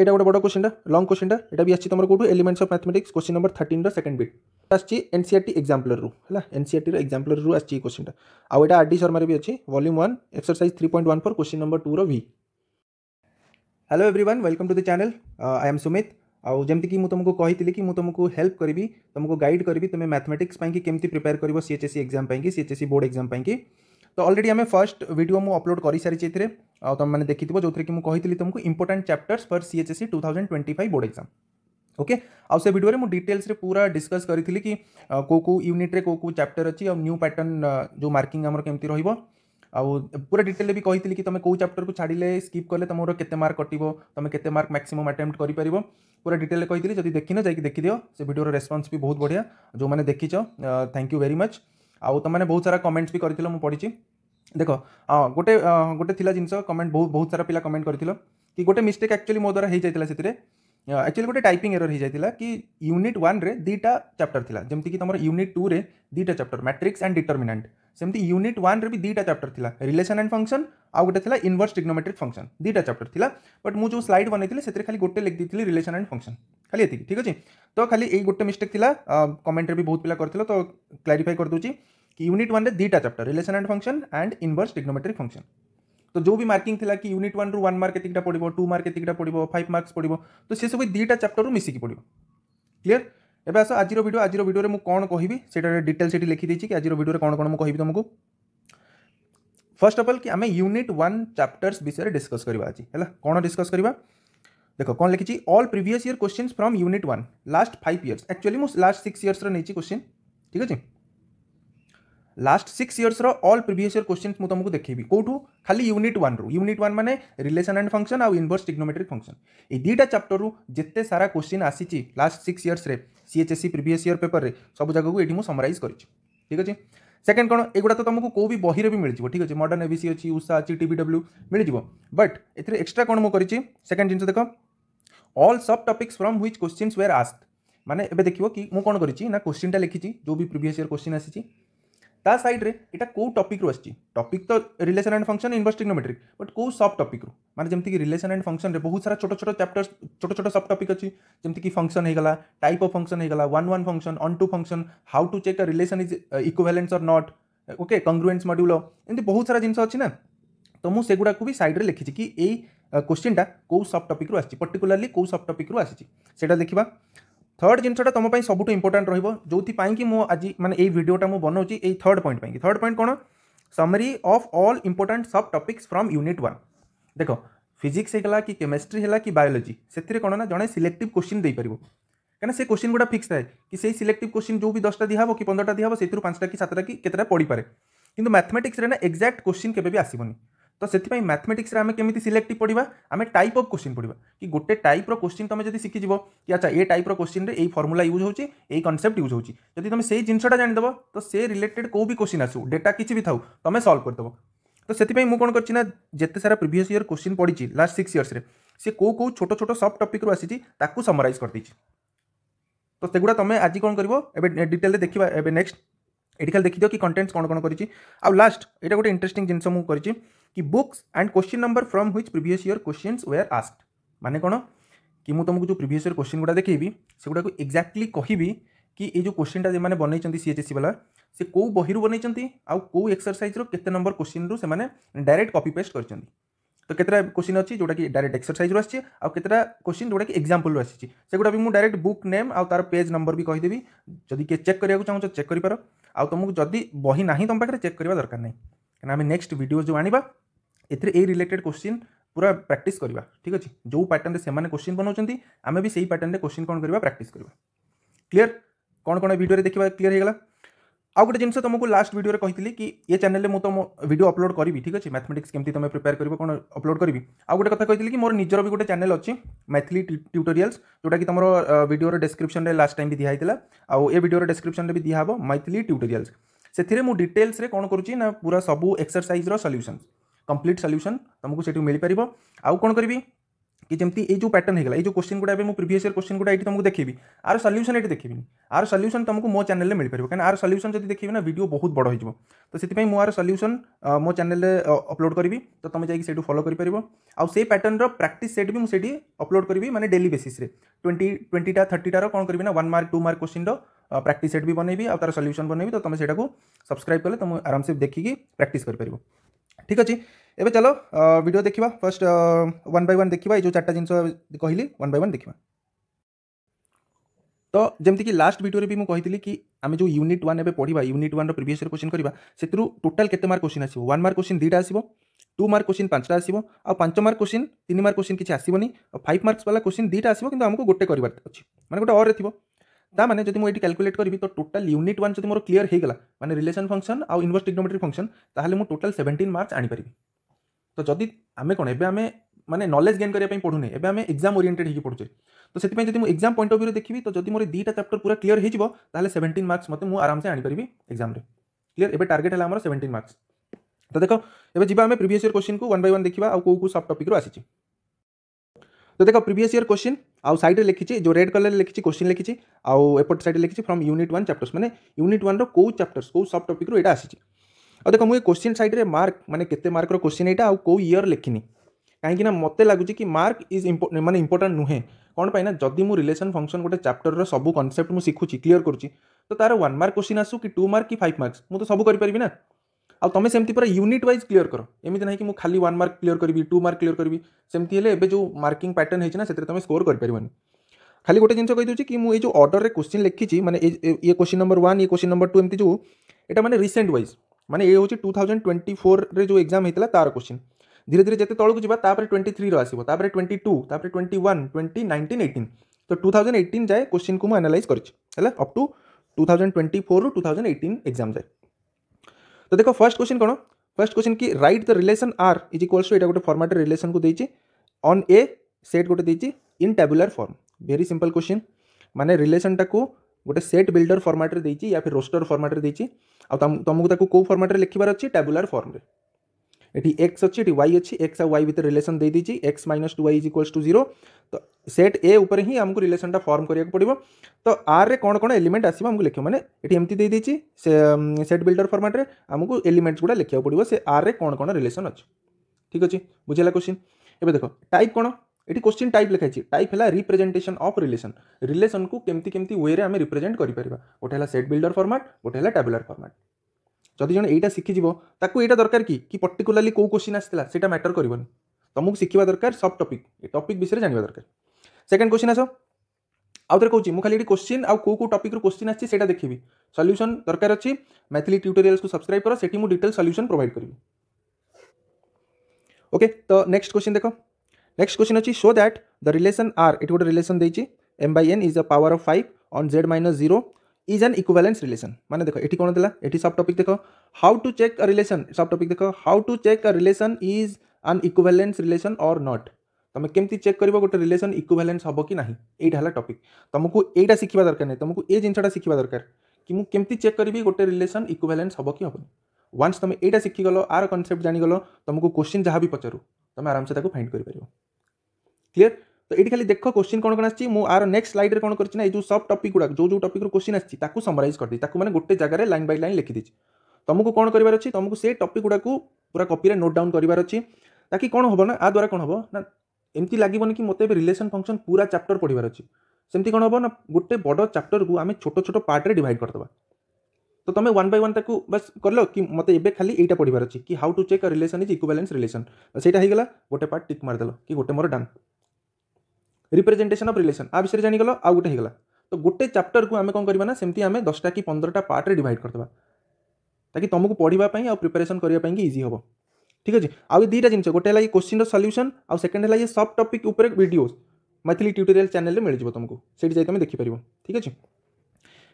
यहाँ गोटे बड़ क्वेश्चन लंग क्वेश्चन यहाँ भी तुम्हारे कौन elements of mathematics question number thirteen रेकेंड बिट आनसीआर एक्जामपलर है एनसीआर एक्जामपलर आई क्वेश्चन आउ एटा आर डी शर्मार भी अच्छी volume one exercise three point one four question number टूर रि hello everyone welcome to the चेल आई एम सुमित आउ जमी तुमको कही कि तुमको हेल्प करी तुमको गाइड करी तुम्हें मैथमेटिक्स किमी प्रिपेयर कर C H S exam C H S board exam तो अलरेडी आम फर्स्ट भिडियो मुझ अपलोड कर सारी तुमने तो देखी थो जो तो e कि मुझे तुमको important chapters for C H S C two thousand twenty five board exam okay आउ से भिडियो मुझे डिटेल्स में पूरा डिस्कस करी कि कौ कौ यूनिट्रे कौ चैप्टर अच्छी और न्यू पैटर्न जो मार्किंग आम कमी रोक आ पूरा डिटेल भी कही थी कि तुम कौ चैप्टर को छाड़े स्किप कले तुम कैसे मार्क कटो तुम कैसे मार्क मैक्सीम आटेम्प्ट कर पूरा डिटेल कही थी जब देखी ना जाइए देखीदेव से भिडियो रेस्पन्स भी बहुत बढ़िया जो मैंने देखी थैंक यू वेरी मच आ तुमने बहुत सारा कमेंट्स भी करें पढ़ी देख गोटे गोटे जिन कमेंट बहुत बहुत सारा पिला कमेंट कर कि गोटे मिस्टेक एक्चुअली मो द्वारा होता से एक्चुअली गोटे टाइपिंग एरर होता कि यूनिट वन रे दुटा चैप्टर था जमी कि तुम यूनिट टू में दुटा चैप्टर मैट्रिक्स एंड डिटर्मिनेंट सेमती यूनिट वन रे भी दुटा चैप्टर था रिलेसन एंड फंक्शन आउ गोटे था इनवर्स ट्रिग्नोमेट्रिक फंक्शन दुटा चैप्टर था बट मुझे जो स्लाइड बनई से खाली गोटे लिख दी रिलेशन एंड फंक्शन खाली ये ठीक अच्छे तो खाली ये गोटे मिस्टेक था कमेंट भी बहुत पिला कर तो क्लारीफाई कर दूसरी कि यूनिट वन दीटा chapter relation and function and inverse trigonometric function तो जो भी मार्किंग थी कि यूनिट वन रु वन मार्क केतिकटा पड़ो टू मार्क केतिकटा पड़ो फाइव मार्क्स पड़ो तो सब दुटा चैप्टर मिसिक पड़ो क्लीयर एवं आस आज भिड आज भिड में कौन कहि से डिटेल से लिखी कि आज भिडियो कौन कौन मुझे तुमको फर्स्ट अफ अल कि आम यूनिट वन चैप्टर्स विषय डिस्कस करवा आज है कौन डिस्कस करवा देख कौन लिखी all previous question from unit one last five years actually मुझ लास्ट सिक्स इयर्स नहीं क्वेश्चन ठीक है लास्ट सिक्स इयर्स अल् प्रिस् इयर क्वेश्चन मुझे तुमको देखेबी कौटू खाली यूनिट वन रु यूनिट वन मैंने रिलेसन एंड फंक्शन आउ इनवर्स टिग्नोमेट्रिक फंक्शन ये दुटा चप्टर जिते सारा क्वेश्चन आसी last six years C H S C previous year paper में सब जगह को ये मुझे समराइज कर ठीक अच्छे सेकेंड कौन एगुटा तो तुमको कोई भी बही भी मिल जाव ठीक अच्छे मडर्ण एबीसी अच्छी उषा अच्छी टी डब्ल्यू मिल जाव बट एर एक्सट्रा कौन मुझे सेकेंड जिन देख all subtopics from which question were ask मैंने देखिए कि मुझे कौन करना क्वेश्चनटा लिखी जो भी प्रिवियस इयर क्वेश्चन आसी ତା ସାଇଡ଼୍ରେ ଏଇଟା କେଉଁ ଟପିକ୍ରୁ ଆସିଛି ଟପିକ୍ ତ relation and function inverse trigonometric but କେଉଁ ସବ୍ ଟପିକ୍ରୁ ମାନେ ଯେମିତିକି ରିଲେସନ୍ ଆଣ୍ଡ ଫଙ୍କସନ୍ରେ ବହୁତ ସାରା ଛୋଟ ଛୋଟ ଚାପ୍ଟର ଛୋଟ ଛୋଟ ସବ୍ ଟପିକ୍ ଅଛି ଯେମିତିକି ଫଙ୍କସନ୍ ହେଇଗଲା ଟାଇପ୍ ଅଫ୍ ଫଙ୍କସନ୍ ହେଇଗଲା one one function onto function how to check relation is equivalence or not okay congruence modulo ଏମିତି ବହୁତ ସାରା ଜିନିଷ ଅଛି ନା ତ ମୁଁ ସେଗୁଡ଼ାକୁ ବି ସାଇଡ଼୍ରେ ଲେଖିଛି କି ଏଇ କୋଶ୍ଚିନ୍ଟା କେଉଁ ସବ୍ ଟପିକ୍ରୁ ଆସିଛି ପର୍ଟିକୁଲାରଲି କେଉଁ ସବ୍ ଟପିକ୍ରୁ ଆସିଛି ସେଇଟା ଦେଖିବା थर्ड जिनसा तुम्हें सब इंपोर्टां जो कि आज मैंने ये भिडटा मुझे बनाऊँ ये थर्ड पॉइंट थर्ड पॉइंट कौन summary of all important subtopics from unit one देख फिजिक्स होगा कि केमिस्ट्री है कि बायोलोजी से कौन ना जड़े सिलेक्ट क्वेश्चन दे पार कहीं से क्वेश्चन गुड़ा फिक्स थाए कि से सिलेक्ट क्वेश्चन जो भी दसटा दिहब कि पंद्रह दिहब से पांचटा कि सतटा कि कतटा पढ़ी पाए कि मैथमेटिक्स ना एक्जाक्ट क्वेश्चन केवे भी तो से मैथमेटिक्स आम कमी सिलेक्ट पढ़ा आम टाइप अफ क्वेश्चन पढ़ा कि गोटे टाइप रोश्चिन तुम जब शिखि कि अच्छा ये टाइप क्वेश्चन में फर्मुला यूज हो कनसेप्ट यूज होती तुम से जिनसा जानदेव तो से रिलेटेड कौ भी क्वेश्चन आसो डेटा किसी भी था तुम सल्व कर करदेव तो से कौन करना जिते सारा प्रिवियस इयर क्वेश्चन पढ़ी लास्ट सिक्स इयर्स से कौ कौ छोट छोट सब टपिक्रु आसी समरइज कर दी तो सेगुड़ा तुम आज कौन कर डिटेल देखा एवं नेक्स्ट ये खाली देखिद कि कंटेन्ट्स कौन कौन कर लास्ट यहाँ गोटे इंटरेंग जिनस मुझे कि books and question number from which previous year question were asked माने कौन कि ମୁଁ ତୁମକୁ ଯେଉଁ ପ୍ରିଭିୟସ୍ ଇୟର୍ କ୍ୱେଶ୍ଚିନ୍ ଗୁଡ଼ା ଦେଖେଇବି ସେଗୁଡ଼ାକୁ ଏକ୍ଜାକ୍ଟଲି କହିବି କି ଏଇ ଯେଉଁ କ୍ୱେଶ୍ଚିନ୍ଟା ଯେଉଁମାନେ ବନେଇଛନ୍ତି ସି ଏଚ୍ ବାଲା ସେ କେଉଁ ବହିରୁ ବନେଇଛନ୍ତି ଆଉ କେଉଁ ଏକ୍ସରସାଇଜ୍ର କେତେ ନମ୍ବର କ୍ୱେଶ୍ଚିନ୍ରୁ ସେମାନେ ଡାଇରେକ୍ଟ କପି ପେଷ୍ଟ କରିଛନ୍ତି ତ କେତେଟା କ୍ୱେଶ୍ଚିନ୍ ଅଛି ଯେଉଁଟାକି ଡାଇରେକ୍ଟ ଏକ୍ସରସାଇଜ୍ରୁ ଆସିଛି ଆଉ କେତେଟା କ୍ୱେଶ୍ଚିନ୍ ଯେଉଁଟାକି ଏକ୍ଜାମ୍ପଲ୍ରୁ ଆସିଛି ସେଗୁଡ଼ା ବି ମୁଁ ଡାଇରେକ୍ଟ ବୁକ୍ ନେମ୍ ଆଉ ତା'ର ପେଜ୍ ନମ୍ବର ବି କହିଦେବି ଯଦି କିଏ ଚେକ୍ କରିବାକୁ ଚାହୁଁଛ ଚେକ୍ କରିପାର ଆଉ ତୁମକୁ ଯଦି ବହି ନାହିଁ ତୁମ ପାଖରେ ଚେକ୍ କରିବା ଦରକାର ନାହିଁ କାରଣ ଆମେ ନେକ୍ସଟ ଭିଡ଼ିଓ ଯେଉଁ ଆଣିବା एथेर ए रिलेटेड क्वेश्चन पूरा प्राक्ट करवा ठीक अच्छे जो पैटर्न से क्वेश्चन बनाऊँच आम भी सही पैटर्न में क्वेश्चन कौन करवा प्राक्ट करवा क्लीयर कौन कौन भिडियो देखा क्लीयर होगा आउ गोटे जिनस तुमको लास्ट भिडियो कही कि ये चैनल में तुम भिडियो अपलोड करी ठीक अच्छे मैथमेटिक्स के तुम प्रिपेयर कर कौन अपलोड करी आउ गोटे कथ कही कि मोर निजर भी गोटे चैनल अच्छे मैथिली ट्यूटोरियल्स जोटा कि तुम भिडर डिस्क्रिप्सन में लास्ट टाइम भी दिखाई है आउ ए भिडियो डिस्क्रिप्सन में भी दिहब मैथिली ट्यूटोरियल्स से मुझ डिटेल्स कौन करुँचे ना पूरा सब एक्सरसाइज्र सल्यूसन्स কমপ্লিট সল্যুশন তোমাকে मिल पार आउ कौन करी कि जमी ये जो पैटर्न होगा ये जो क्वेश्चन गुड़ा मुझे प्रिवियस इयर क्वेश्चन गुड़ा ये तुमको देखी आर सल्यूसन ये देखी आर सल्यूसन तुमको मो चैनल मिल पार कहीं आर सल्यूसन जब देखिए ना भिडियो बहुत बड़ हो तो से आर सल्यूसन मो चेल अपलोड करी तो तुम जाकि फलो कर आउ से पैटर्न रैक्ट सेट भी मुझे अपलोड करी मैंने डेली बेसीस ट्वेंटी ट्वेंटीटा थर्टार कौन करी ना one mark two mark question practice set भी बनैबी आउ तार सल्यूसन बनैबी तो तुम से सब्सक्राइब कले तुम आराम से देखिकी प्राक्ट कर ঠিক ଅଛି ଏବେ ଚାଲ ଭିଡ଼ିଓ ଦେଖିବା ଫାର୍ଷ୍ଟ ୱାନ୍ ବାଇ ୱାନ୍ ଦେଖିବା ଏଇ ଯେଉଁ ଚାରିଟା ଜିନିଷ କହିଲି ୱାନ୍ ବାଇ ୱାନ୍ ଦେଖିବା ତ ଯେମିତିକି ଲାଷ୍ଟ ଭିଡ଼ିଓରେ ବି ମୁଁ କହିଥିଲି କି ଆମେ ଯେଉଁ ୟୁନିଟ୍ ୱାନ୍ ଏବେ ପଢ଼ିବା ୟୁନିଟ୍ ୱାନ୍ର ପ୍ରିଭିୟସ୍ ଇୟର୍ କୋଶ୍ଚିନ୍ କରିବା ସେଥିରୁ ଟୋଟାଲ୍ କେତେ ମାର୍କ କୋଶ୍ଚିନ୍ ଆସିବ ୱାନ୍ ମାର୍କ କୋଶ୍ଚିନ୍ ଦୁଇଟା ଆସିବ ଟୁ ମାର୍କ କୋଶ୍ଚିନ୍ ପାଞ୍ଚଟା ଆସିବ ଆଉ ପାଞ୍ଚ ମାର୍କ କୋଶ୍ଚିନ୍ ତିନି ମାର୍କ କୋଶ୍ଚିନ୍ କିଛି ଆସିବନି ଆଉ ଫାଇଭ୍ ମାର୍କସ୍ ବାଲା କୋଶ୍ଚିନ୍ ଦୁଇଟା ଆସିବ କିନ୍ତୁ ଆମକୁ ଗୋଟେ କରିବାର ଅଛି ମାନେ ଗୋଟେ ଅର୍ରେ ଥିବ ताने जब मुझे क्याकुलेट करी तो टोटाल यूनिट वन जब मोर क्लीयर होगा मैंने रिलेसन फंक्शन आउ इनवर्स डिग्नोमेट्री फंक्शन ताहले मु टोटाल सेवेन्टीन मार्क्स आनीपरि तो जदि आम कौन एवं आम मैंने नलेज गेन करने पढ़ुने एवं आम एक्जाम ओरिएंटेड होगी पढ़ुचे तो से एक्जाम पॉइंट अफ देखी तो जब मोर दुटा चैप्टर पूरा क्लीयर हो सेवेन्टीन मार्क्स मत मुझ आराम से आनीपरि एक्जाम क्लीयर एवं टार्गेट है सेवेन्टीन मार्क्स तो देख एवं जी आम प्रिवियस इयर क्वेश्चन को वन बै वन देखा आउ कौ सब टपिक्र आसी तो देख प्रिस् इयर क्वेश्चन आउ सैड्रे लिखी जो रेड कलर लिखी क्वेश्चन लिखी आउट सैड्रे लिखी फ्रम यूनिट वन चैप्टर्स मैंने यूनिट वन रो चैप्टर्स कौ सब टपिक रू यहाँ आसी और देख मुझे क्वेश्चन सैड्रे मार्क मैंने के मार्क क्वेश्चन यहाँ आउ कौ इयर लिखी कहीं मत लगुच कि मार्क इज इंपो मैंने इंपोर्टां नुहे कौन पाई तो तो ना जदि मुझ रिलेसन फंक्शन गोटे चैप्टर रुप कनसेप्ट मुझे शिखुची क्लीयर करुँच तो तार वन मार्क क्वेश्चन आसू कि टू मार्क कि फाइव मार्क्स मुझे तो सब करना ଆଉ ତୁମେ ସେମିତି ପୁରା ୟୁନିଟ୍ ୱାଇଜ୍ କ୍ଲିୟର କର ଏମିତି ନାହିଁ କି ମୁଁ ଖାଲି ୱାନ୍ ମାର୍କ କ୍ଲିୟର କରିବି ଟୁ ମାର୍କ କ୍ଲିୟର କରିବି ସେମିତି ହେଲେ ଏବେ ଯେଉଁ ମାର୍କିଂ ପ୍ୟାଟର୍ନ ହେଇଛି ନା ସେଥିରେ ତୁମେ ସ୍କୋର କରିପାରିବନି ଖାଲି ଗୋଟେ ଜିନିଷ କହିଦେଉଛି କି ମୁଁ ଏଇ ଯେଉଁ ଅର୍ଡ଼ରରେ କୋଶ୍ଚିନ୍ ଲେଖିଛି ମାନେ ଇଏ କୋଶ୍ଚିନ୍ ନମ୍ବର ୱାନ୍ ଇଏ କୋଶ୍ଚିନ୍ ନମ୍ବର ଟୁ ଏମିତି ଯେଉଁ ଏଇଟା ମାନେ ରିସେଣ୍ଟ ୱାଇଜ୍ ମାନେ ଏ ହେଉଛି ଟୁ ଥାଉଜେଣ୍ଡ ଟ୍ୱେଣ୍ଟି ଫୋର୍ରେ ଯେଉଁ ଏକ୍ଜାମ୍ ହେଇଥିଲା ତା'ର କୋଶ୍ଚିନ୍ ଧୀରେ ଧୀରେ ଯେତେ ତଳକୁ ଯିବା ତାପରେ ଟ୍ୱେଣ୍ଟି ଥ୍ରୀର ଆସିବ ତାପରେ ଟ୍ୱେଣ୍ଟି ଟୁ ତାପରେ twenty one twenty nineteen eighteen ତ ଟୁ ଥାଉଜେଣ୍ଡ ଏଇଟିନ୍ ଯାଏ କୋଶ୍ଚିନ୍କୁ ମୁଁ ଆନାଲାଇଜ୍ କରିଛି ହେଲା up to two thousand twenty ଫୋର୍ରୁ ଟୁ ଥାଉଜେଣ୍ଡ ଏଇଟିନ୍ ଏକ୍ଜାମ୍ ଯାଏ तो देखो फर्स्ट क्वेश्चन कौन फर्स्ट क्वेश्चन की write the relation R is equals to एटा गोटे फर्माट रिलेसन को देती अन् ए सेट गोटे in tabular form very simple question मैंने रिलेसन टाक गोटे सेट बिल्डर फर्माट्रे या फिर रोस्टर फर्माट्रे तुमको कौ फर्माट्रे लिखार अच्छी टेबुलर फर्म्रे ये एक्स अच्छी वाई अच्छी एक्स आ वाई भितर रिलेसन दे देती X minus two Y is to zero तो सेट ए उपर ही आमको रिलेसनटा फर्म करा पड़ो तो आर रे कौन कौन एलिमेंट आसो आमको लिख मैंने ये एमती दे देती सेट बिल्डर फर्माट्रे आमको एलिमेंट्स गुड़ा लिखा पड़ो से आर रे कौन कौन रिलेसन अच्छे ठीक अच्छे बुझेगा क्वेश्चन एवं देख टाइप कौन ये क्वेश्चन टाइप लिखाई टाइप है रिप्रेजेंटेशन अफ रिलेसन रिलेसन को कमी केमती वे आम रिप्रेजेंट कर गोटे सेट बिल्डर फर्माट गोटे टेबुलर फर्माट ଯଦି ଜଣେ ଏଇଟା ଶିଖିଯିବ ତାକୁ ଏଇଟା ଦରକାର କି କି ପର୍ଟିକୁଲାରଲି କେଉଁ କୋଶ୍ଚିନ୍ ଆସିଥିଲା ସେଇଟା ମ୍ୟାଟର କରିବନି ତୁମକୁ ଶିଖିବା ଦରକାର ସବ୍ ଟପିକ୍ ଏ ଟପିକ୍ ବିଷୟରେ ଜାଣିବା ଦରକାର ସେକେଣ୍ଡ କୋଶ୍ଚିନ୍ ଆସ ଆଉ ଥରେ କହୁଛି ମୁଁ ଖାଲି ଏଠି କୋଶ୍ଚିନ୍ ଆଉ କେଉଁ କେଉଁ ଟପିକ୍ରୁ କୋଶ୍ଚିନ୍ ଆସିଛି ସେଇଟା ଦେଖିବି ସଲ୍ୟୁସନ୍ ଦରକାର ଅଛି ମ୍ୟାଥଲି ଟ୍ୟୁଟୋରିଆଲ୍ସକୁ ସବସ୍କ୍ରାଇବ୍ କର ସେଠି ମୁଁ ଡିଟେଲ୍ ସଲ୍ୟୁସନ୍ ପ୍ରୋଭାଇଡ଼ କରିବି ओके तो नेक्स्ट क्वेश्चन देख नेक्स्ट क्वेश्चन अच्छी so that the relation R ये गोटे relation them by n is the power of five and Z minus zero is an equivalence relation मैंने देख ये कौन देला सब टपिक देख how to check a relation sub topic देख how to check a relation is an equivalence relation और नट तुम कमी चेक कर गोटे रिलेसन इक्वालांस हम कि ना यहाँ टपिक तुमको यहाँ शिखा दरकार नहीं तुमको ये जिनसा शिखा दरकार कि मुझे चेक करी गोटे रिलेसन इक्वालांस हम कि हमें वन्स तुम यहाँ शिखिगल आर कनसेप्ट जागल तुमको क्वेश्चन जहाँ भी पचारू तुम आराम से फाइंड कर क्लीयर তো এটি খালি দেখ কোশ্চিন কোণ কোণ আসছে ମୁଁ ଆର ନେକ୍ସଟ ସ୍ଲାଇଡ୍ରେ କ'ଣ କରିଛି ନା ଏଇ ଯେଉଁ ସବ୍ ଟପିକ୍ ଗୁଡ଼ାକ ଯେଉଁ ଯେଉଁ ଟପିକ୍ରୁ କୋଶ୍ଚିନ୍ ଆସିଛି ତାକୁ ସମରାଇଜ୍ କରିଦେଇଛି ତାକୁ ମାନେ ଗୋଟେ ଜାଗାରେ ଲାଇନ୍ ବାଇ ଲାଇନ୍ ଲେଖିଦେଇଛି ତୁମକୁ କ'ଣ କରିବାର ଅଛି ତୁମକୁ ସେ ଟପିକ୍ ଗୁଡ଼ାକୁ ପୁରା କପିରେ ନୋଟ୍ ଡାଉନ୍ କରିବାର ଅଛି ତାକି କ'ଣ ହେବ ନା ଆ ଦ୍ୱାରା କ'ଣ ହେବ ନା ଏମିତି ଲାଗିବନି କି ମୋତେ ଏବେ ରିଲେସନ୍ ଫଙ୍କସନ୍ ପୁରା ଚାପ୍ଟର ପଢ଼ିବାର ଅଛି ସେମିତି କ'ଣ ହେବ ନା ଗୋଟେ ବଡ଼ ଚାପ୍ଟରକୁ ଆମେ ଛୋଟ ଛୋଟ ପାର୍ଟରେ ଡିଭାଇଡ଼ କରିଦେବା ତ ତୁମେ ୱାନ୍ ବାଇ ୱାନ୍ ତାକୁ ବାସ୍ କରିଲ କି ମୋତେ ଏବେ ଖାଲି ଏଇଟା ପଢ଼ିବାର ଅଛି କି how to check relation is equivalence relation ସେଇଟା ହେଇଗଲା ଗୋଟେ ପାର୍ଟ ଟିକ୍ ମାରିଦେଲ କି ଗୋଟେ ମୋର ଡାନ୍ रिप्रेजेंटेशन अफ रिलेशन आ विषय जानगल आउ गोटे होगा तो गोटे चैप्टर को आम कौन करना सेमती आम दसटा कि पंद्रह पार्ट्रे डिड करदे ताकि तुमक पढ़ापी आउ प्रिपेरेसन करवाई कि इजी हे ठीक अच्छे आउ दुटा जिन गोटे लगे क्वेश्चन रल्यूसन आउ से है sub topic videos Mathly tutorial channel में मिल जाव तुमको सही जाए तुम देखिपर ठीक अच्छे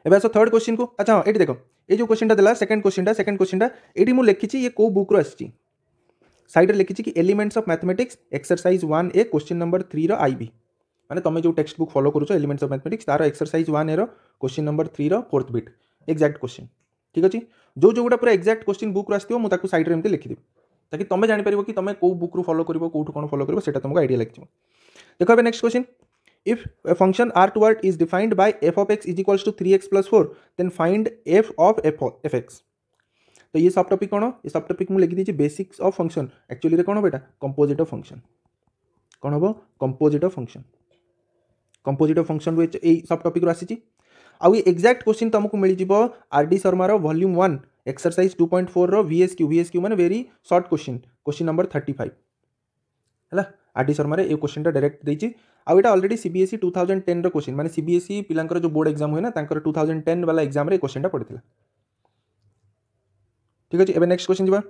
एवं आस थर्ड क्वेश्चन को अच्छा हाँ ये देख ये जो क्वेश्चन देला सेकेंड क्वेश्चन सेकंड क्वेश्चन ये मुझे लिखी ये कोई बुक्रु आ सैड्रे लिखी कि elements of mathematics exercise one A question number three रई भी ମାନେ ତୁମେ ଯେଉଁ ଟେକ୍ସଟ ବୁକ୍ ଫଲୋ କରୁଛ ଏଲିମେଣ୍ଟସ୍ ଅଫ୍ ମ୍ୟାଥମେଟିକ୍ସ ତାର ଏକ୍ସରସାଇଜ୍ ୱାନ୍ର କୋଶ୍ଚିନ୍ ନମ୍ବର ଥ୍ରୀର ଫୋର୍ଥ ବିଟ୍ ଏକ୍ଜାକ୍ଟ କୋଶ୍ଚିନ୍ ଠିକ୍ ଅଛି ଯେଉଁ ଯେଉଁଗୁଡ଼ା ପୁରା ଏକ୍ଜାକ୍ଟ କୋଶ୍ଚିନ୍ ବୁକ୍ରୁ ଆସିଥିବ ମୁଁ ତାକୁ ସାଇଡ଼୍ରେ ଏମିତି ଲେଖିଦେବି ତାକି ତୁମେ ଜାଣିପାରିବ କି ତୁମେ କେଉଁ ବୁକ୍ରୁ ଫଲୋ କରିବ କେଉଁଠୁ କ'ଣ ଫଲୋ କରିବ ସେଇଟା ତୁମକୁ ଆଇଡ଼ିଆ ଲାଗିଯିବ ଦେଖ ଏବେ next question if a function r to r is defined by f of x is equals to 3x plus 4 then find f of f of x तो ये सब टॉपिक कौन ये सब टॉपिक मुझे लिखी दीजिए बेसिक्स ऑफ फंक्शन एक्चुअली कौन बेटा कंपोजिट ऑफ फंक्शन कौन हम composite of function composite function रु सब टपिक रु आसी आउ ये एक्जाक्ट क्वेश्चन तुमको मिल जाव आर डी शर्मार volume one exercise two point four रीएसक्यू भीएसक्यू मैंने very short question question number thirty five है आर डी शर्मार ये क्वेश्चन टाइम डायरेक्ट देती आउ ये already CBSE two thousand ten question मैंने सीबीएससी पिलांर जो बोर्ड एक्जाम हुए ना टू थाउजेंड टेन वाला एक्जाम क्वेश्चन टाइम पड़ता ठीक अच्छे नेक्स्ट क्वेश्चन जी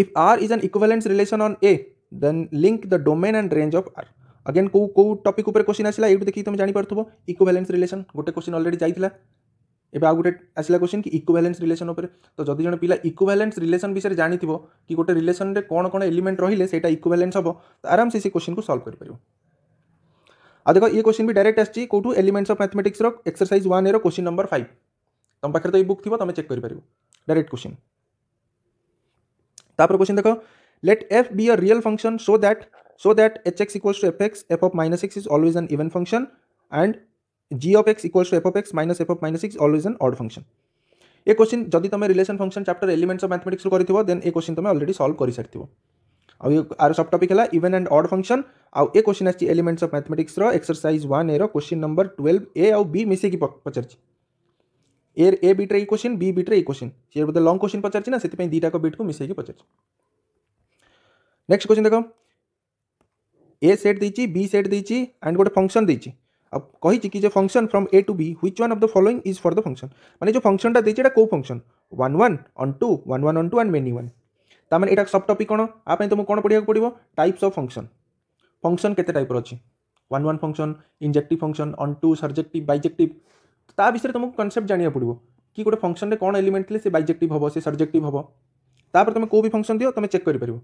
if R is an equivalence relation on A then link the domain and range of R again कौ कौ टपिक क्वेश्चन आसला ये देखिए तुम जापर इक्वैलेन्स रिलेसन गोटे क्वेश्चन अलरेडी जाइला एवं आउ गोटे आसला क्वेश्चन कि इक्वैलेन्स रिलेसन उपर तो जदि जन पिला इक्वैलेन्स रिलेसन विषय जानी कि गोटे रिलेसन कौन कौन एलिमेंट रही से इक्वैलेन्स हम तो आराम से क्वेश्चन को सल्व कर आ देख ये क्वेश्चन भी डायरेक्ट आसी कौटू elements of mathematics exercise one रो क्वेश्चन नंबर फाइव तुम पाखे तो ये बुक थी तुम चेक कर डायरेक्ट क्वेश्चन तापर क्वेश्चन देख let F be a real function so that so that hx equals to fx f of minus x is always an even function and g of x equals to f of x minus f of minus x always an odd function ए question जदि तुम relation function chapter elements of mathematics कर then ए question तुम already solve कर सकते आउ are सब टपिक है इवेन एंड अड फंक्शन आउ ए क्वेश्चन आज elements of mathematics exercise one A question number twelve A आउ बी मिसेक पचार ए ए बिट्रे ये क्वेश्चन बी बिट्रे ये क्वेश्चन सी बोलते लंग क्वेश्चन पचार से दुटा बिट को मिसेक पचार नेक्स्ट क्वेश्चन देख ए सेट ଦେଇଛି ବି ସେଟ୍ ଦେଇଛି ଆଣ୍ଡ ଗୋଟେ ଫଙ୍କସନ୍ ଦେଇଛି ଆଉ କହିଛି କି ଯେ function from A to B which one of the following is for the function ମାନେ ଯେଉଁ ଫଙ୍କସନ୍ଟା ଦେଇଛି ଏଇଟା କେଉଁ function one one onto one one onto and many one ତାମାନେ ଏଇଟା ସବ୍ ଟପିକ୍ କ'ଣ ଆ ପାଇଁ ତୁମକୁ କ'ଣ ପଢ଼ିବାକୁ ପଡ଼ିବ ଟାଇପ୍ସ ଅଫ୍ ଫଙ୍କସନ୍ ଫଙ୍କସନ୍ କେତେ ଟାଇପ୍ର ଅଛି one one function injective function onto surjective bijective ତା ବିଷୟରେ ତୁମକୁ କନସେପ୍ଟ ଜାଣିବାକୁ ପଡ଼ିବ କି ଗୋଟେ ଫଙ୍କସନ୍ରେ କ'ଣ ଏଲିମେଣ୍ଟ ଥିଲେ ସେ ବାଇଜେକ୍ଟିଭ୍ ହେବ ସେ ସର୍ଜେକ୍ଟିଭ୍ ହେବ ତାପରେ ତୁମେ କେଉଁ ବି ଫଙ୍କସନ୍ ଦିଅ ତୁମେ ଚେକ୍ କରିପାରିବ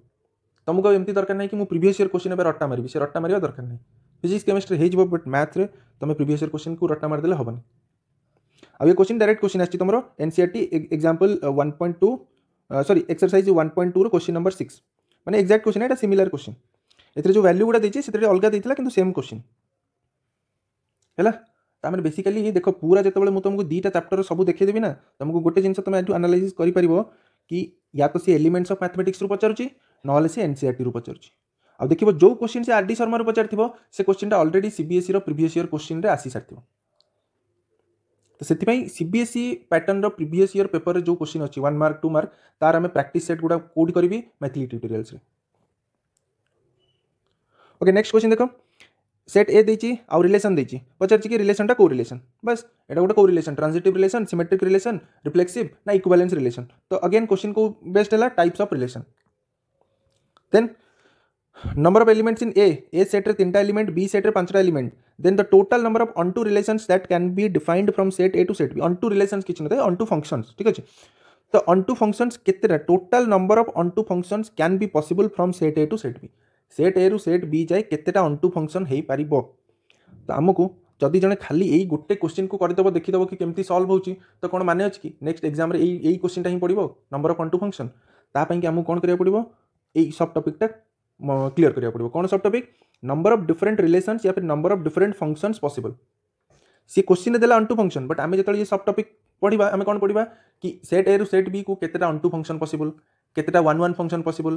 ତୁମକୁ ଏମିତି ଦରକାର ନାହିଁ କି ମୁଁ ପ୍ରିଭିୟସ୍ ଇୟର୍ କୋଶ୍ଚିନ୍ ଏବେ ରଟ୍ଟା ମାରିବି ସେ ରଟ୍ଟା ମାରିବା ଦରକାର ନାହିଁ ଫିଜିକ୍ସ କେମିଷ୍ଟ୍ରି ହେଇଯିବ ବଟ୍ ମ୍ୟାଥ୍ରେ ତୁମେ ପ୍ରିଭିୟସ୍ ଇୟର୍ କୋଶ୍ଚିନ୍କୁ ରଟ୍ଟା ମାରିଦେଲେ ହେବନି ଆଉ ଏ କୋଶ୍ଚିନ୍ ଡାଇରେକ୍ଟ କୋଶ୍ଚିନ୍ ଆସିଛି ତୁମର N C R T example one point two sorry exercise one point ଟୁର କୋଶ୍ଚିନ୍ ନମ୍ବର ସିକ୍ସ ମାନେ ଏକ୍ଜାକ୍ଟ କୋଶ୍ଚିନ୍ ଏଇଟା ସିମିଲାର କୋଶ୍ଚିନ୍ ଏଥିରେ ଯେଉଁ ଭ୍ୟାଲ୍ୟୁ ଗୁଡ଼ା ଦେଇଛି ସେଥିରେ ଅଲଗା ଦେଇଥିଲା କିନ୍ତୁ ସେମ୍ କୋଶ୍ଚିନ୍ ହେଲା ତାମାନେ ବେସିକାଲି ଦେଖ ପୁରା ଯେତେବେଳେ ମୁଁ ତୁମକୁ ଦୁଇଟା ଚାପ୍ଟର ସବୁ ଦେଖେଇଦେବି ନା ତୁମକୁ ଗୋଟେ ଜିନିଷ ତୁମେ ଏଠୁ ଆନାଲାଇସିସ୍ କରିପାରିବ କି ୟା ତ ସେ ଏଲିମେଣ୍ଟସ୍ ଅଫ୍ ମ୍ୟାଥମେଟିକ୍ସରୁ ପଚାରୁଛି ନହେଲେ ସେ ଏନ୍ ସି ଆର୍ ଟିରୁ ପଚାରୁଛି ଆଉ ଦେଖିବ ଯେଉଁ କୋଶ୍ଚିନ୍ ସେ ଆର୍ ଡି ଶର୍ମାରୁ ପଚାରିଥିବ ସେ କୋଶ୍ଚିନ୍ଟା ଅଲରେଡ଼ି ସିବିଏସ୍ଇର ପ୍ରିଭିୟସ୍ ଇୟର୍ କୋଶ୍ଚିନ୍ରେ ଆସିସାରିଥିବ ତ ସେଥିପାଇଁ ସିବିଏସ୍ଇ ପ୍ୟାଟର୍ନର ପ୍ରିଭିୟସ୍ ଇୟର୍ ପେପରରେ ଯେଉଁ କୋଶ୍ଚିନ୍ ଅଛି ୱାନ୍ ମାର୍କ ଟୁ ମାର୍କ ତାର ଆମେ ପ୍ରାକ୍ଟିସ୍ ସେଟ୍ ଗୁଡ଼ା କେଉଁଠି କରିବି ମ୍ୟାଥଲି ଟ୍ୟୁଟୋରିଆଲ୍ସରେ ଓକେ ନେକ୍ସଟ କୋଶ୍ଚିନ୍ ଦେଖ सेट ए देची आउ रिलेशन देची पचारची कि रिलेशनटा को रिलेशन बस एटा गोटे को relation transitive relation symmetric relation reflexive ना इक्वालेन्स रिलेशन तो अगेन क्वेश्चन को बेस्ट है types of relation then number of elements in A A सेट्रे तीन टाइम एलिमेंट बी सेट्रे पांच element then the total number of onto relations that can be defined from set A to set B onto relations किसी ना onto functions ठीक है तो अंटू फंक्शंस कितना total number of unto functions can be possible from set A to set B set A रू set B जाए कतेटा onto function हो पार तो आमको जदि जे खाली यही गोटे क्वेश्चन को करदेब देखीदेव कि कमी सल्व हो तो कौन मान कि नेक्स्ट एक्जाम यही क्वेश्चनटा ही पड़ो नंबर ऑफ अंटू फंक्शन ताकि आमको कौन करा पड़ो ये सब टपिकटा क्लीयर करा पड़ा कौन sub topic number of different relation या फिर number of different function possible सी क्वेश्चन देला अंटू फंक्शन बट आम जो ये सब टपिक पढ़ा आम कौन पढ़ा कि सेट ए रु सेट बी को कतेटा अंटू फंक्शन पसिबल के वन वन फंक्शन पसिबल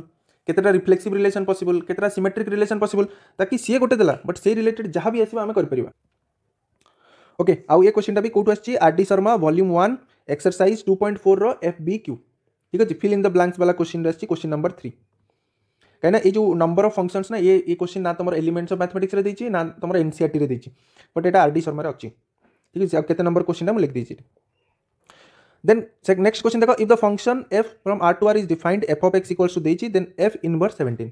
के रिफ्लेक्सीव रिलेसन पसबल के सीमेट्रिक रिलेसन पसबल ताकि सी गोटे दे बट से रिलेटेड जहाँ भी आसमें कर ओके आउ ये क्वेश्चन टा भी कौटू R D Sharma volume one exercise two point four रफ बी क्यू ठीक अच्छे फिल इन द ब्लांक्स वाला क्वेश्चन आसन नंबर थ्री कहीं ये जो नंबर अफ फंक्शन ना ये ये क्वेश्चन ना तुम एलिमेंट्स अफ मैथमेटिक्स रे ना तुम एनसीआरटी रे बट एटा आरडी शर्मा रे ठीक है अब कितने नंबर क्वेश्चन मुझे लिख दीजिए देन नेक्स्ट क्वेश्चन देखो if the function F from R to R is defined F of X equals to देछि देन एफ इनवर्स 17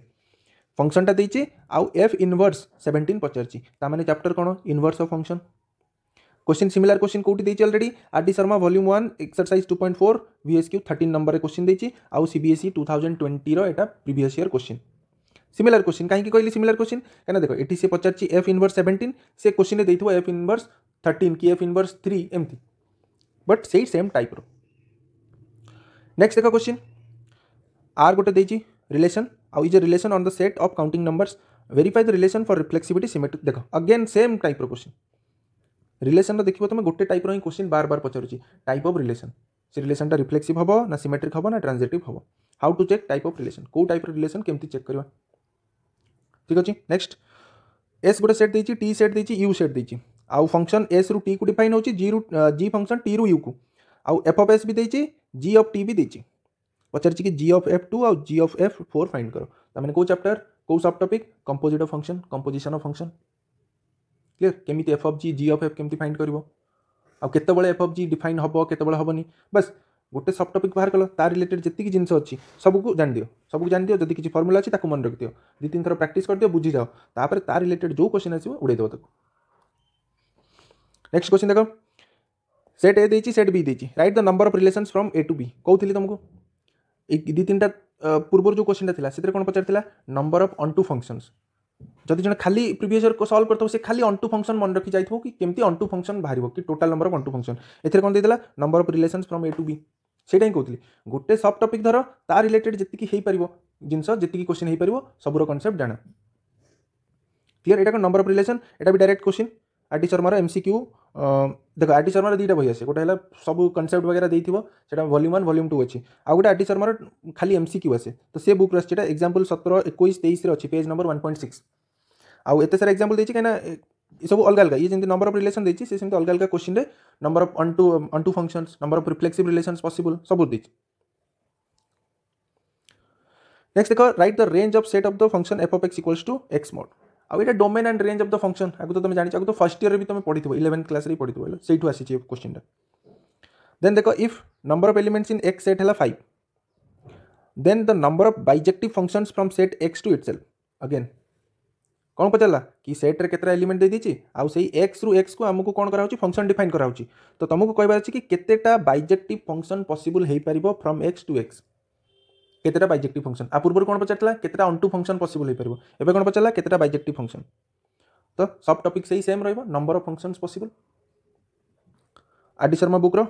फंक्शनटा देछि आउ एफ इनवर्स सेवेंटीन पचारे चैप्टर कौन inverse of function question similar question कौटी देती already R D Sharma volume one exercise two point four VSQ thirteen number question देती आउ सीबीएसई टू थाउजेंड ट्वेंटी एटा previous year question similar question कहीं कहली similar question कहीं देख ये सी पचार एफ इनवर्स सेवेन्टीन से क्वेश्चन देखो एफ इनवर्स थर्टीन कि एफ इनवर्स थ्री एमती बट से सेम टाइप नेक्स्ट देख क्वेश्चन आर गोटे रिलेसन आउ is a relation on the set of counting numbers verify the relation for reflexivity symmetric देख again same type question relation देखो तुम गोटे टाइप रही क्वेश्चन बार बार पचारू टाइप अफ रिलेसन से रिलेसनटा रिफ्लेक्सीव हम ना सीमेट्रिक हम ना ट्रांजेट हम how to check type of relation कौ टाइप रिलेसन केमी चेक करवा ठीक अच्छे नेक्स्ट एस गोटे सेट देती टी सेट देती यू सेट देती आउ फंक्शन एस रु टी को डिफाइन हो जी रू जी फंक्शन टी रू यू को आउ एफ अफ एस भी देती जी अफ टी भी देती पचार जी अफ एफ टू आउ G of F four find करो तो मैंने कौ चैप्टर कौ सब topic composite of function composition of function clear केमी F of G G of F के फाइंड कर आत एफ अफ जी डिफाइन हम केत हेनी बस गोटे सब टपिक बाहर कल तार रिलेटेड जितकी जिन अच्छी सबको जान दिव सबको जान दि जदि किसी फर्मुला अच्छी मन रख दियो दु तीन थर प्राक्ट कर दि बुझी जाओ तापर तार रिलेटेड जो क्वेश्चन आसो उड़े तक नेक्स्ट क्वेश्चन देख सेट ए देती सेट बी देती write the number of relation from A to B कौली तुमको दु तीन टा पूर्व जो क्वेश्चन था कौन पचार number of onto function ଯଦି ଜଣେ ଖାଲି ପ୍ରିଭିୟସ୍ ଇୟର୍କୁ ସଲ୍ଭ କରିଥିବ ସେ ଖାଲି ଅନ୍ ଟୁ ଫଙ୍କସନ୍ ମନେ ରଖିଯାଇଥିବ କି କେମିତି ଅନ୍ ଟୁ ଫଙ୍କସନ୍ ବାହାରିବ କି total number onto function ଏଥିରେ କ'ଣ ଦେଇଦେଲା number of relations from A to B ସେଇଟା ହିଁ କହୁଥିଲି ଗୋଟେ ସବ୍ ଟପିକ୍ ଧର ତା ରିଲେଟେଡ୍ ଯେତିକି ହେଇପାରିବ ଜିନିଷ ଯେତିକି କୋଶ୍ଚିନ୍ ହେଇପାରିବ ସବୁର କନସେପ୍ଟ ଜାଣ କ୍ଲିୟର ଏଇଟା କ'ଣ ନମ୍ବର ଅଫ୍ ରିଲେସନ୍ ଏଇଟା ବି ଡାଇରେକ୍ଟ କୋଶ୍ଚିନ୍ आर शर्मार एम सी देख आर शर्मार दुटा बही आसे गोटे सब कनसेप्ट वगैरह दे थोड़ा वल्यूम वन वल्यूम टू अच्छी आउ गए आटी शर्मार खाली एम सी क्यू आसे तो सी बुक रहा एक्जामपल सतर एक तेईस अच्छी page number one point six आउ एत सारा एक्जामपल देखिए कहीं सब अलग अलग ये जमी नंबर अफ रिलेसन देती से अलग अलग क्वेश्चन में number of onto onto function number of reflexive relation possible सब देखिए नेक्स्ट देख write the range of set of the function F of X equals to X mod ये domain and range of the function आगे तो तुम जान आगे तो फर्स्ट इयर भी तुम पढ़ी थो इलेवेन्थ क्लास भी पढ़ी थोड़ा सही आई क्वेश्चन देन देख if number of elements in X set है five then the number of bijective function from set X to it again कौन पचारा कि सेट्रे के एलिमेंट देती आउ से एक्स रु एक्स को आमको कौन कराँ फंक्शन डिफाइन कराँ तो तुमको कहार अच्छे कि कतेटा फंक्शन पसबुल हो पार फ्रम एक्स टू एक्स कतेटा बैजेक्ट फंक्शन आ पूर्व कौन पचारा के अन् टू फंक्शन पसबल हो पारे कौन पचारा के बैजेक्ट फंक्शन तो सब टपिक से ही सेम रहा नंबर अफ फंक्शन पसिबल आडी शर्मा बुक्र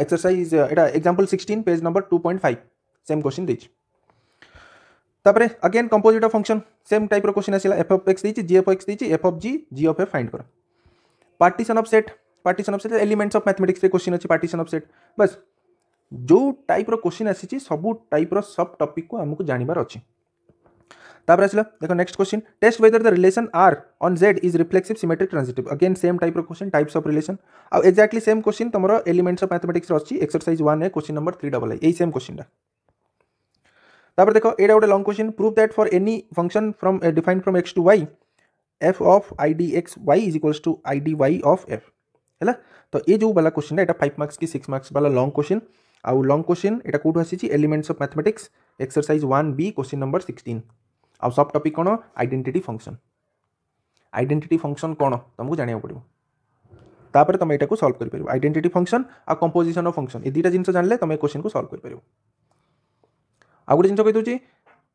एक्सरसाइज एटा example 16 page number five same question देपर again composite of function same type question आसा F F X G F X F of G G F F find कर partition of set partition of set elements of mathematics question अच्छी partition of set बस जो type रोशन आसी सब टाइप्र सब topic को आमको जानवर अच्छे तापर आसा देख next question test whether the relation R on Z is reflexive symmetric transitive again same type question types of relation आउ एक्जाक्टली सेम क्वेश्चन तुम एलिमेंट्स ऑफ मैथमेटिक्स अच्छी exercise one A question number three double I same question टापर देख एटा गोटे long question proof that for any function from defined from X to Y F of I D X Y is equals to I D Y of F है तो ये जो बाला question है फाइव मार्क्स कि सिक्स मार्क्स वाला long question आउ long question यहाँ कौट आसी elements of mathematics exercise B question number sixteen आउ सब टपिक कौन आईडेट फंक्शन आईडेट फंक्शन कौन तुमको जाना पड़ो तापर तुम एटा सल्व कर आईडेट फंक्शन आ कंपोजिशन अफ फंक्शन ये दुटा जिनस जानले तुम क्वेश्चन को सल्व कर परबो आउ गोटे जिंस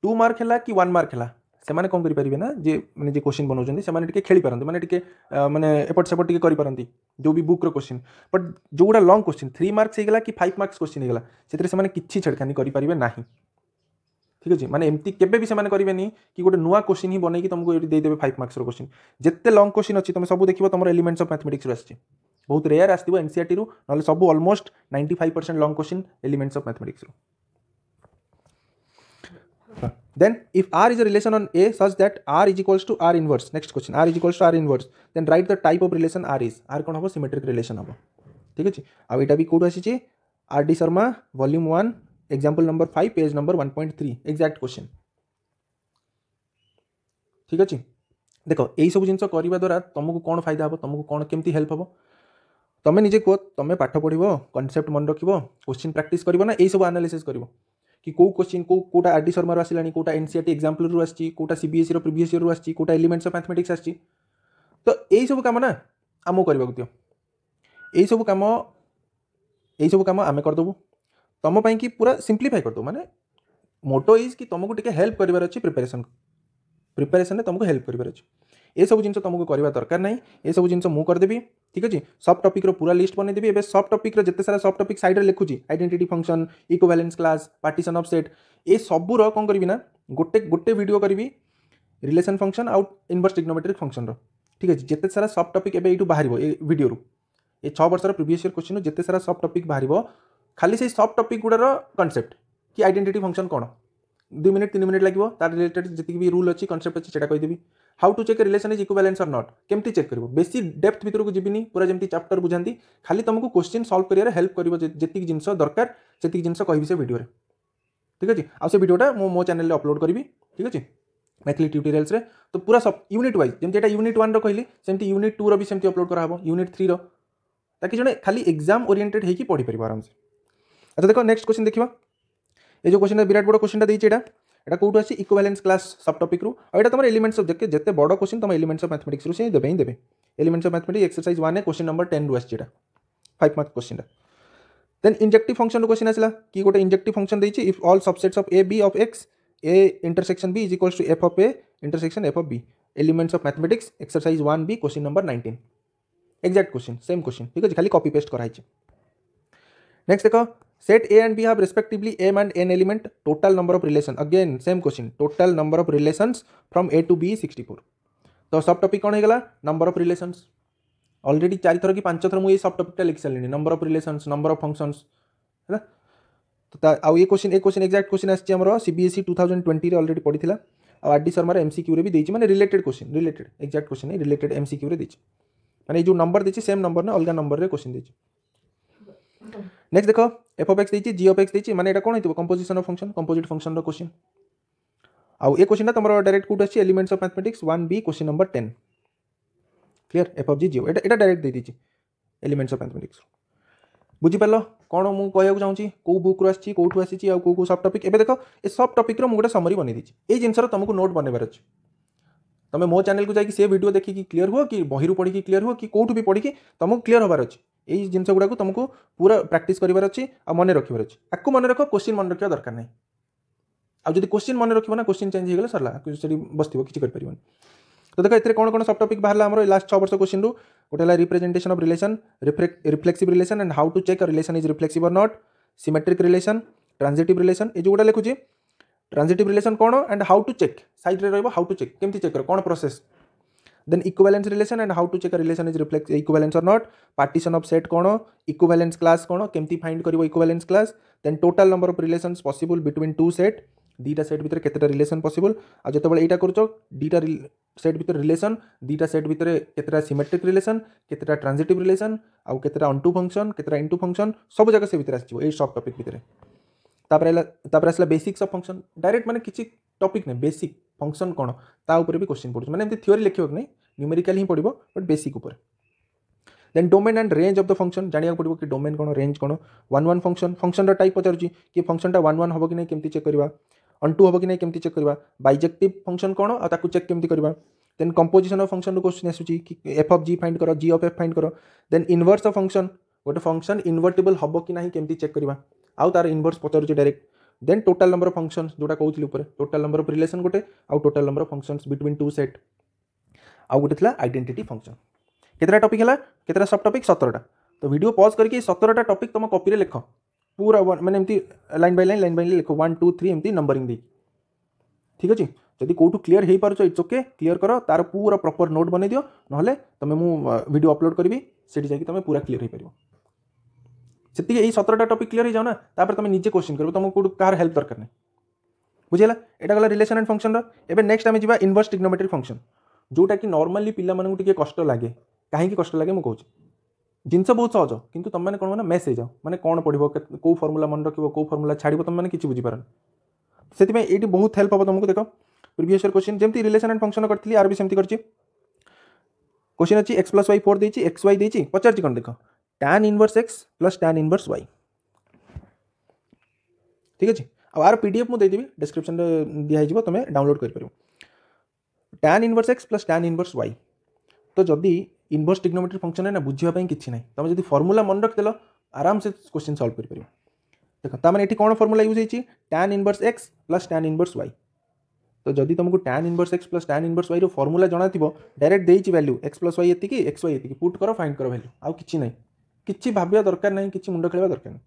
टू मार्क है कि वन मार्क है ସେମାନେ କ'ଣ କରିପାରିବେ ନା ଯିଏ ମାନେ ଯିଏ କୋଶ୍ଚିନ୍ ବନାଉଛନ୍ତି ସେମାନେ ଟିକେ ଖେଳିପାରନ୍ତି ମାନେ ଟିକେ ମାନେ ଏପଟ ସେପଟ ଟିକେ କରିପାରନ୍ତି ଯେଉଁ ବି ବୁକ୍ର କୋଶ୍ଚିନ୍ ବଟ୍ ଯେଉଁଗୁଡ଼ା ଲଙ୍ଗ୍ କୋଶ୍ଚିନ୍ ଥ୍ରୀ ମାର୍କସ୍ ହେଇଗଲା କି ଫାଇଭ୍ ମାର୍କସ୍ କୋଶ୍ଚିନ୍ ହେଇଗଲା ସେଥିରେ ସେମାନେ କିଛି ଛେଡ଼ଖାନି କରିପାରିବେ ନାହିଁ ଠିକ୍ ଅଛି ମାନେ ଏମିତି କେବେ ବି ସେମାନେ କରିବେନି କି ଗୋଟେ ନୂଆ କୋଶ୍ଚିନ୍ ହିଁ ବନେଇକି ତୁମକୁ ଏଠି ଦେଇଦେବେ ଫାଇଭ୍ ମାର୍କସ୍ର କୋଶ୍ଚିନ୍ ଯେତେ ଲଙ୍ଗ୍ କୋଶ୍ଚିନ୍ ଅଛି ତୁମେ ସବୁ ଦେଖିବ ତୁମର ଏଲିମେଣ୍ଟସ୍ ଅଫ୍ ମ୍ୟାଥମେଟିକ୍ସରୁ ଆସିଛି ବହୁତ ରେୟାର ଆସିଥିବ ଏନ୍ସିଆର୍ଟିରୁ ନହେଲେ ସବୁ almost ninety five percent long question elements of ମ୍ୟାଥମେଟିକ୍ସରୁ then if r is a relation on a such that r is equals to r inverse next question r is equals to r inverse then write the type of relation r is r কোন হবো symmetric relation হবো ঠিক আছে আর এটা বি code আসিছে R D Sharma 1 number five page number one point three exact question ठीक अच्छे देख यही सब जिनस द्वारा तुमको कौन फायदा हम तुमको कौन केमती हेल्प हम तुम निजे कह तुम पाठ पढ़ कनसेप्ट मन रख क्वेश्चन प्राक्ट करना यही सब आनालीसीस कर कि कौ क्वेश्चन कौ कौटा आर डी शर्मार आसाना कौटा एनसीआर एक्जामपल्लू आउटा सीबीएससी प्रिवियस इयर आ कौटा एलिमेंट्स अफ मैथमेटिक्स आ तो यही सब कम ना आमको करवाक दि यही कम यही सब कम आम करदेबू तुमपाई कि पूरा सिंप्लीफाई करदेव मैंने मोटो इज कि तुमको टी हेल्प करिपेरेसन प्रिपेरेसन तुमको हेल्प कर सब जिन तुमको करवा दरकार ना सब जिन मुदेवी ठीक अच्छे सब टपिक्र पूरा लिस्ट बनईदेवी एवं सब टपिक्र जिते सारा सब टपिक सैड्रे लिखुची आईडेट function equivalence class partition of set ए सबूर कौन करी ना गोटे गोटे भिड करी रिलेसन फंक्शन आउ इनवर्स टिग्नोमेट्रिक फंक्शन ठीक अच्छे जिते सारा सफ्ट टपिक एबू बाहर ए भिडर ए छबर्ष प्रिवियस इयर क्वेश्चन जिते सारा सब टपिक बाहर खाली से सब टपिक गुड़ार कनसेप्ट कि आईडेट फंक्शन कौन दुई मिनट तीन मिनिट लगे तार रिलेटेड जितकी भी रूल अच्छी कनसेप्ट अच्छे से कहीदेवी how to check relation is equivalence और नट कमी चेक कर बेसी डेप्थ भितर को जीवन पूरा जमी चैप्टर बुझाती खाली तुमको क्वेश्चन सल्व कर हेल्प कर जितकी जिनस दरकार से जिन कह से भिडियो ठीक अच्छे आउ भिडियोटा मो चेल अपलोड करी ठीक अच्छे मैथिली ट्यूटोरियल्स रे तो पूरा सब यूनिट वाइज जमी एटा यूनिट वन कहली सेमती यूनिट टू भी सेमती अपलोड कराहब यूनिट थ्री ताकि जो खाली एक्जाम ओरिएंटेड होगी पढ़ी पार आराम से अच्छा देख नेक्स्ट क्वेश्चन देखा ये जो क्वेश्चन विराट बड़ क्वेश्चन देखिए यहाँ कौटू आसी इक्वालांस क्लास सब टपिक्रु आई तुम एलिमेंट्स अफ देखे जितने बड़ क्वेश्चन तुम एलिमेंट्स अफ मैथमेटिक्स से देवे ही देवे एलिमेंट्स अफ मैथमेटिक्स एक्सरसाइज वाने क्वेश्चन नंबर टेन रू आसा five mark question then injective function question आसा कि गोटे इंजेक्ट फंक्शन देखिए if all subsets of A B of X A intersection B is equal to F of A intersection F of B elements of mathematics exercise one B question number nineteen exact question same question ठीक अच्छे खाली copy paste कराई next देख A and B have respectively M and N element total number of relation again same question total number of relation from A to B sixty four तो सब topic कौन होगा number of relations already चार थर कि पांच थर मुझे सब टपिकटा लिख सारे number of relations number of functions है तो आउ ये क्वेश्चन ए क्वेश्चन एक्जाक्ट क्वेश्चन आमर एसई टू थाउजेंड ट्वेंटी अलरेडी पड़ी आर डी शर्मार एमसीक्यू भी देखिए मैंने related question related exact question नहीं रिलेटेड एमसीक्यू रे मैंने जो नंबर देखिए सेम नंबर ना अलग नंबर में क्वेश्चन देखिए नेक्स्ट देख एफ अफ एक्स दे जी अफ एक्स दे मैंने एटा कोन होइतबो composition of function composite function रो क्वेश्चन आउ ए क्वेश्चन तमरो डायरेक्ट कौट अच्छी elements of mathematics B question number ten clear F of G G एटा डायरेक्ट दे एलिमेंट्स ऑफ मैथमेटिक्स बुझी कौन मुझे मु चाहूँगी कौ बुक रो आछि कोठु आछि आ को सब टॉपिक एवं देखो ए सब टॉपिक रो मु गोटे समरी बन दिछि ए तुमको नोट बनबार अच्छे तुम मो चैनल को जाकि से भिड देखिए क्लीयर हुआ कि बही पढ़ी क्लीयर हो कि कौटू भी पढ़ी तुमको क्लीयर हबार अच्छे यही जिनस गुड़ाक तुमको पूरा प्राक्ट कर अच्छे आ मन रखार अच्छे आपको मन रख क्वेश्चन मन रखा दरकार ना आज जब क्वेश्चन मन रखा ना क्वेश्चन चेंज होगा सरला बस थी किसी कर तो देख ए कौन कौन सब टपिक बाहर आम लास्ट छः वर्ष क्वेश्चन गोटे representation of relation reflexive relation and how to check relation is reflexive not symmetric relation transitive relation ये गुड़ा लिखुच ट्रांजेट रिलेसन कौन एंड हाउ टू चेक सैड्रे रोक हाउ टू चेक कमी चेक कर कौन process then equivalence relation and how to check a relation is reflect equivalence or not partition of set kono equivalence class kono kemti find karibo equivalence class then total number of relations possible between two set দুইটা set ভিতরে কেতটা relation possible আর যেতবে এইটা করছ দুইটা set ভিতরে relation দুইটা set ভিতরে কেতটা সিমেট্রিক রিলেশন কেতটা ট্রানজিটিভ রিলেশন আউ কেতটা অন্টু ফংশন কেতটা ইন্টু ফংশন সব জায়গা সে ভিতরে আসিব এই সব টপিক ভিতরে তারপরে তারপরে আসলে বেসিক্স অফ ফংশন ডাইরেক্ট মানে কিছু ଟପିକ୍ ନାହିଁ ବେସିକ୍ ଫଙ୍କସନ୍ କ'ଣ ତା ଉପରେ ବି କୋଶ୍ଚିନ୍ ପଡ଼ୁଛି ମାନେ ଏମିତି ଥିଓରି ଲେଖିବାକୁ ନାହିଁ ନ୍ୟୁମେରିକାଲି ହିଁ ପଡ଼ିବ ବଟ୍ ବେସିକ୍ ଉପରେ then domain and range of the function ଜାଣିବାକୁ ପଡ଼ିବ କି ଡୋମେନ୍ କ'ଣ ରେଞ୍ଜ କ'ଣ ୱାନ୍ ୱାନ୍ ଫଙ୍କସନ୍ ଫଙ୍କସନ୍ର ଟାଇପ୍ ପଚାରୁଛି କି ଫଙ୍କସନ୍ଟା ୱାନ୍ ୱାନ୍ ହେବ କି ନାହିଁ କେମିତି ଚେକ୍ କରିବା ଅନ୍ ଟୁ ହେବ କି ନାହିଁ କେମିତି ଚେକ୍ କରିବା ବାଇଜେକ୍ଟିଭ୍ ଫଙ୍କସନ୍ କ'ଣ ଆଉ ତାକୁ ଚେକ୍ କେମିତି କରିବା ଦେନ୍ କମ୍ପୋଜିସନ୍ ଅଫ୍ ଫଙ୍କସନ୍ରୁ କୋଶ୍ଚିନ୍ ଆସୁଛି କି ଏଫ୍ ଅଫ୍ ଜି ଫାଇଣ୍ଡ କର ଜି ଅଫ୍ ଏଫ୍ ଫାଇଣ୍ଡ କର ଦେନ୍ ଇନଭର୍ସ ଅଫ୍ ଫଙ୍କସନ୍ ଗୋଟେ ଫଙ୍କସନ୍ ଇନଭର୍ଟେବଲ୍ ହେବ କି ନାହିଁ କେମିତି ଚେକ୍ କରିବା ଆଉ ତା'ର ଇନଭର୍ସ ପଚାରୁଛି direct then total number of function जोटा कहती टोटाल नंबर अफ रिलेसन गोटे आउ total number of function between two set आउ गोटे आइडेंट फंक्शन केतटा टपिक है केतटा सब टपिक सतरटा तो भिडियो पज करके सतरटा टपिक तुम कपी लिख पूरा मैंने line by line line by line लिख वन टू थ्री एमती नंबरिंग दे ठीक अच्छे जदि कौ क्लीयर हो पार इट्स ओके क्लीयर कर तार पूरा प्रपर नोट बन दियो ना तुम्हें मुझे भिड अपलोड करी से तुम पूरा क्लीयर हो पार ସେତିକି ଏଇ ସତରଟା ଟପିକ୍ କ୍ଲିୟର ହେଇଯାଉ ନା ତାପରେ ତୁମେ ନିଜେ କୋଶ୍ଚିନ୍ କରିବ ତୁମକୁ କେଉଁଠୁ କାହାର ହେଲ୍ପ ଦରକାର ନାହିଁ ବୁଝିହେଲା ଏଇଟା ଗଲା ରିଲେସନ୍ ଆଣ୍ଡ ଫଙ୍କସନ୍ର ଏବେ ନେକ୍ସଟ ଆମେ ଯିବା ଇନଭର୍ସ ଟିଗ୍ନୋମେଟ୍ରିକ୍ ଫଙ୍କସନ୍ ଯେଉଁଟାକି ନର୍ମାଲି ପିଲାମାନଙ୍କୁ ଟିକେ କଷ୍ଟ ଲାଗେ କାହିଁକି କଷ୍ଟ ଲାଗେ ମୁଁ କହୁଛି ଜିନିଷ ବହୁତ ସହଜ କିନ୍ତୁ ତୁମେମାନେ କ'ଣ ମାନେ ମେସ୍ ହେଇଯାଅ ମାନେ କ'ଣ ପଡ଼ିବ କେଉଁ ଫର୍ମୁଲା ମନେ ରଖିବ କେଉଁ ଫର୍ମୁଲା ଛାଡ଼ିବ ତୁମେମାନେ କିଛି ବୁଝିପାରନି ସେଥିପାଇଁ ଏଇଠି ବହୁତ ହେଲ୍ପ ହେବ ତୁମକୁ ଦେଖ ପ୍ରିଭିୟସ୍ ଇୟର୍ କୋଶ୍ଚିନ୍ ଯେମିତି ରିଲେସନ୍ ଆଣ୍ଡ ଫଙ୍କସନ୍ କରିଥିଲି ଆର ବି ସେମିତି କରିଛି କୋଶ୍ଚିନ୍ ଅଛି ଏକ୍ସ ପ୍ଲସ୍ ୱାଇ ଫୋର୍ ଦେଇଛି ଏକ୍ସ ୱାଇ ଦେଇଛି ପଚାରିଛି କ'ଣ ଦେଖ tan inverse x plus tan inverse Y ठीक अच्छे ଆଉ ଆର ପି ଡି ଏଫ୍ ମୁଁ ଦେଇଦେବି ଡିସ୍କ୍ରିପ୍ସନ୍ରେ ଦିଆହେଇଯିବ ତୁମେ ଡାଉନଲୋଡ଼୍ କରିପାରିବ tan inverse X plus tan inverse Y ତ ଯଦି ଇନଭର୍ସ ଟିଗ୍ନୋମେଟ୍ରି ଫଙ୍କସନ୍ ନା ବୁଝିବା ପାଇଁ କିଛି ନାହିଁ ତୁମେ ଯଦି ଫର୍ମୁଲା ମନେ ରଖିଦେଲ ଆରାମସେ କ୍ୱେଶ୍ଚିନ୍ ସଲ୍ଭ କରିପାରିବ ଦେଖ ତା'ମାନେ ଏଠି କ'ଣ ଫର୍ମୁଲା ୟୁଜ୍ ହେଇଛି tan inverse X plus tan inverse Y ତ ଯଦି ତୁମକୁ tan inverse X plus tan inverse ୱାଇର ଫର୍ମୁଲା ଜଣାଥିବ ଡାଇରେକ୍ଟ ଦେଇଛି ଭ୍ୟାଲ୍ୟୁ ଏକ୍ସ ପ୍ଲସ୍ ୱାଇ ଏତିକି ଏକ୍ସ ୱାଇ ଏତିକି ପୁଟ୍ କର ଫାଇଣ୍ଡ କର ଭ୍ୟାଲ୍ୟୁ ଆଉ କିଛି ନାହିଁ किसी भावा दरकार ना तो कि मुंड खेल दरकार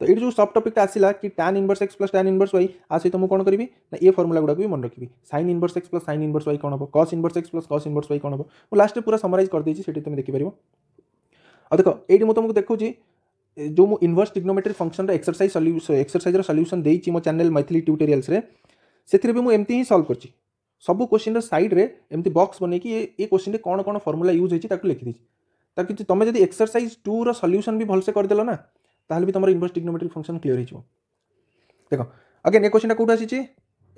तो ये जो सब टपिकटा आसा कि tan inverse x plus tan inverse Y आ सहित मुझे कौन करी ना ये फर्मुला गुड़ाक भी मन रखी sin inverse x plus sin inverse Y कौन हम cos inverse x plus cos inverse Y कौन हम मुझ लास्ट पूरा समराइज कर देती सीटी तुम्हें तो देखिपार देख ये तुमको तो देखू जो मुझ inverse trigonometry function exercise solution एक्सरसाइज्र सल्यूसन दे मो चेल मैथिली ट्यूटोरियल्स से भी मुझे ही सल्व कर सब क्वेश्चन रईड्रे एमती बक्स बनई कि ये क्वेश्चन कौन कौन फर्मुला यूज होती लिखी तार कि तुम जब एक्सरसाइज टू रल्यूसन भी भलसे करदे ना तो तुम इनवर्स टिग्नोमेट्रिक फंक्शन क्लीयर हो देख अगेन ये क्वेश्चनटा कौट आसी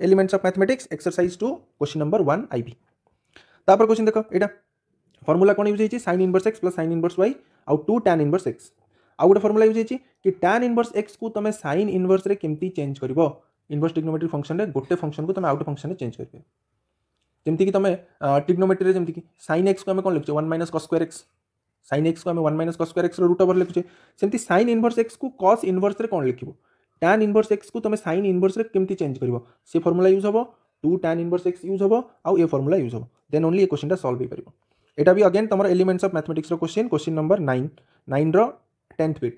elements of mathematics exercise two question number one I तापर क्वेश्चन देख यहाँ फर्मुला कौन यूज होती sin inverse x plus sin inverse Y आउ टू टैन इनवर्स एक्स आउ गए फर्मुला यूज होती कि टैन इनवर्स एक्स को तुम सैन इनवर्स कमी चेंज कर इनवर्स टिग्नोमेट्रिक फंक्शन में गोटे फंक्शन को तुम आउट फंक्शन में चेंज करके जमीक तुम टिग्नोमेट्री जमीक सैन एक्स को आम कौन लिखो one minus cos X sin X কু আমি ওয়ান মাইনাস কস স্কোয়ার এক্সর রুট ওভর লিখুছে সেমতি সাইন ইনভর্স এক্স কু কস ইনভর্সরে কোণ লিখিব ট্যান ইনভর্স এক্স কু তুমি সাইন ইনভর্সরে কেমতি চেঞ্জ করিব সে ফর্মুলা ইউজ হব two tan inverse X use হব আউ এ ফর্মুলা ইউজ হব দেন ওনলি এ কোশ্চিনটা সলভ হইপারিব এটা বি অগেন তোমার এলিমেন্টস অফ ম্যাথমেটিক্সর কোশ্চিন কোশ্চিন নম্বর নাইন নাইনর টেন্থ বিট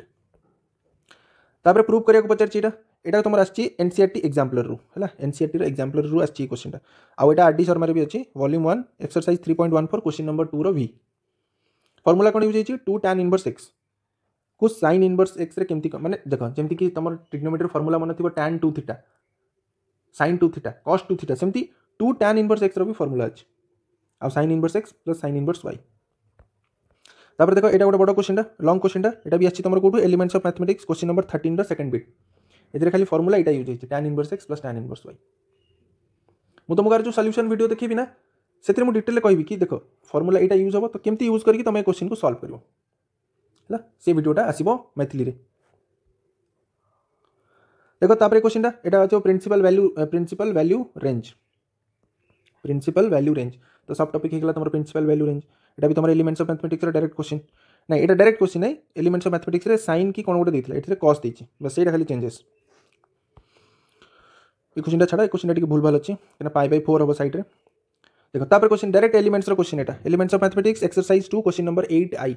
তাপরে প্রুভ করিয়া পচারছি এটা এটা তোমার আসছে এনসিআরটি এক্সাম্পলর রু হল এনসিআরটির এক্সাম্পলর রু আসছে এই কোশ্চিনটা আউ এটা আর ডি শর্মার বি আছে volume one exercise three point one four question number টুর ভি फर्मुला कौन यूज होती टू टैन इनवर्स एक्स को सैन इनवर्स एक्स मैंने देख जमी कि तुम ट्रिग्नोमेट्री फर्मुला मन थोड़ा tan two theta sin two theta cos two theta same two tan inverse x formula अच्छे आउ sin inverse x plus sin inverse y तपर देख एटा गोटे बड़ा क्वेश्चन लंग क्वेश्चन एटा भी आम कौटू elements of mathematics question number thirteen रेकेंड bit ये खाली फर्मूला यूज होती है tan inverse x plus tan inverse y मुझे तुमको जो सल्यूशन भिडियो देखी ना से डिटेल कह देख फर्मुला यहाँ यूज हम तो कमी यूज करके तुम क्वेश्चन को सल्व कर आसो मैथिली देख तापर क्वेश्चन टाइम यहाँ आज principal value principal value range principal value range तो सब टपिक होगा तुम प्रिंसिपल वैल्यू रेंज यहाँ भी तुम elements of mathematics direct question ना यहाँ डायरेक्ट क्वेश्चन ना एलिमेंट्स अफ मैथमेटिक्स सैन कि कौन गोटे देखा ये कस्ट देती बस सही खाली चेंजेस ये क्वेश्चन टाइम छाड़ा ये क्वेश्चन टाइम भूल भाई अच्छे क्या पाई बै फोर हम सैड्रे দেখো তারপরে কোশ্চেন ডাইরেক্ট এলিমেন্টসর কোশ্চেন এটা elements of mathematics exercise two question number eight I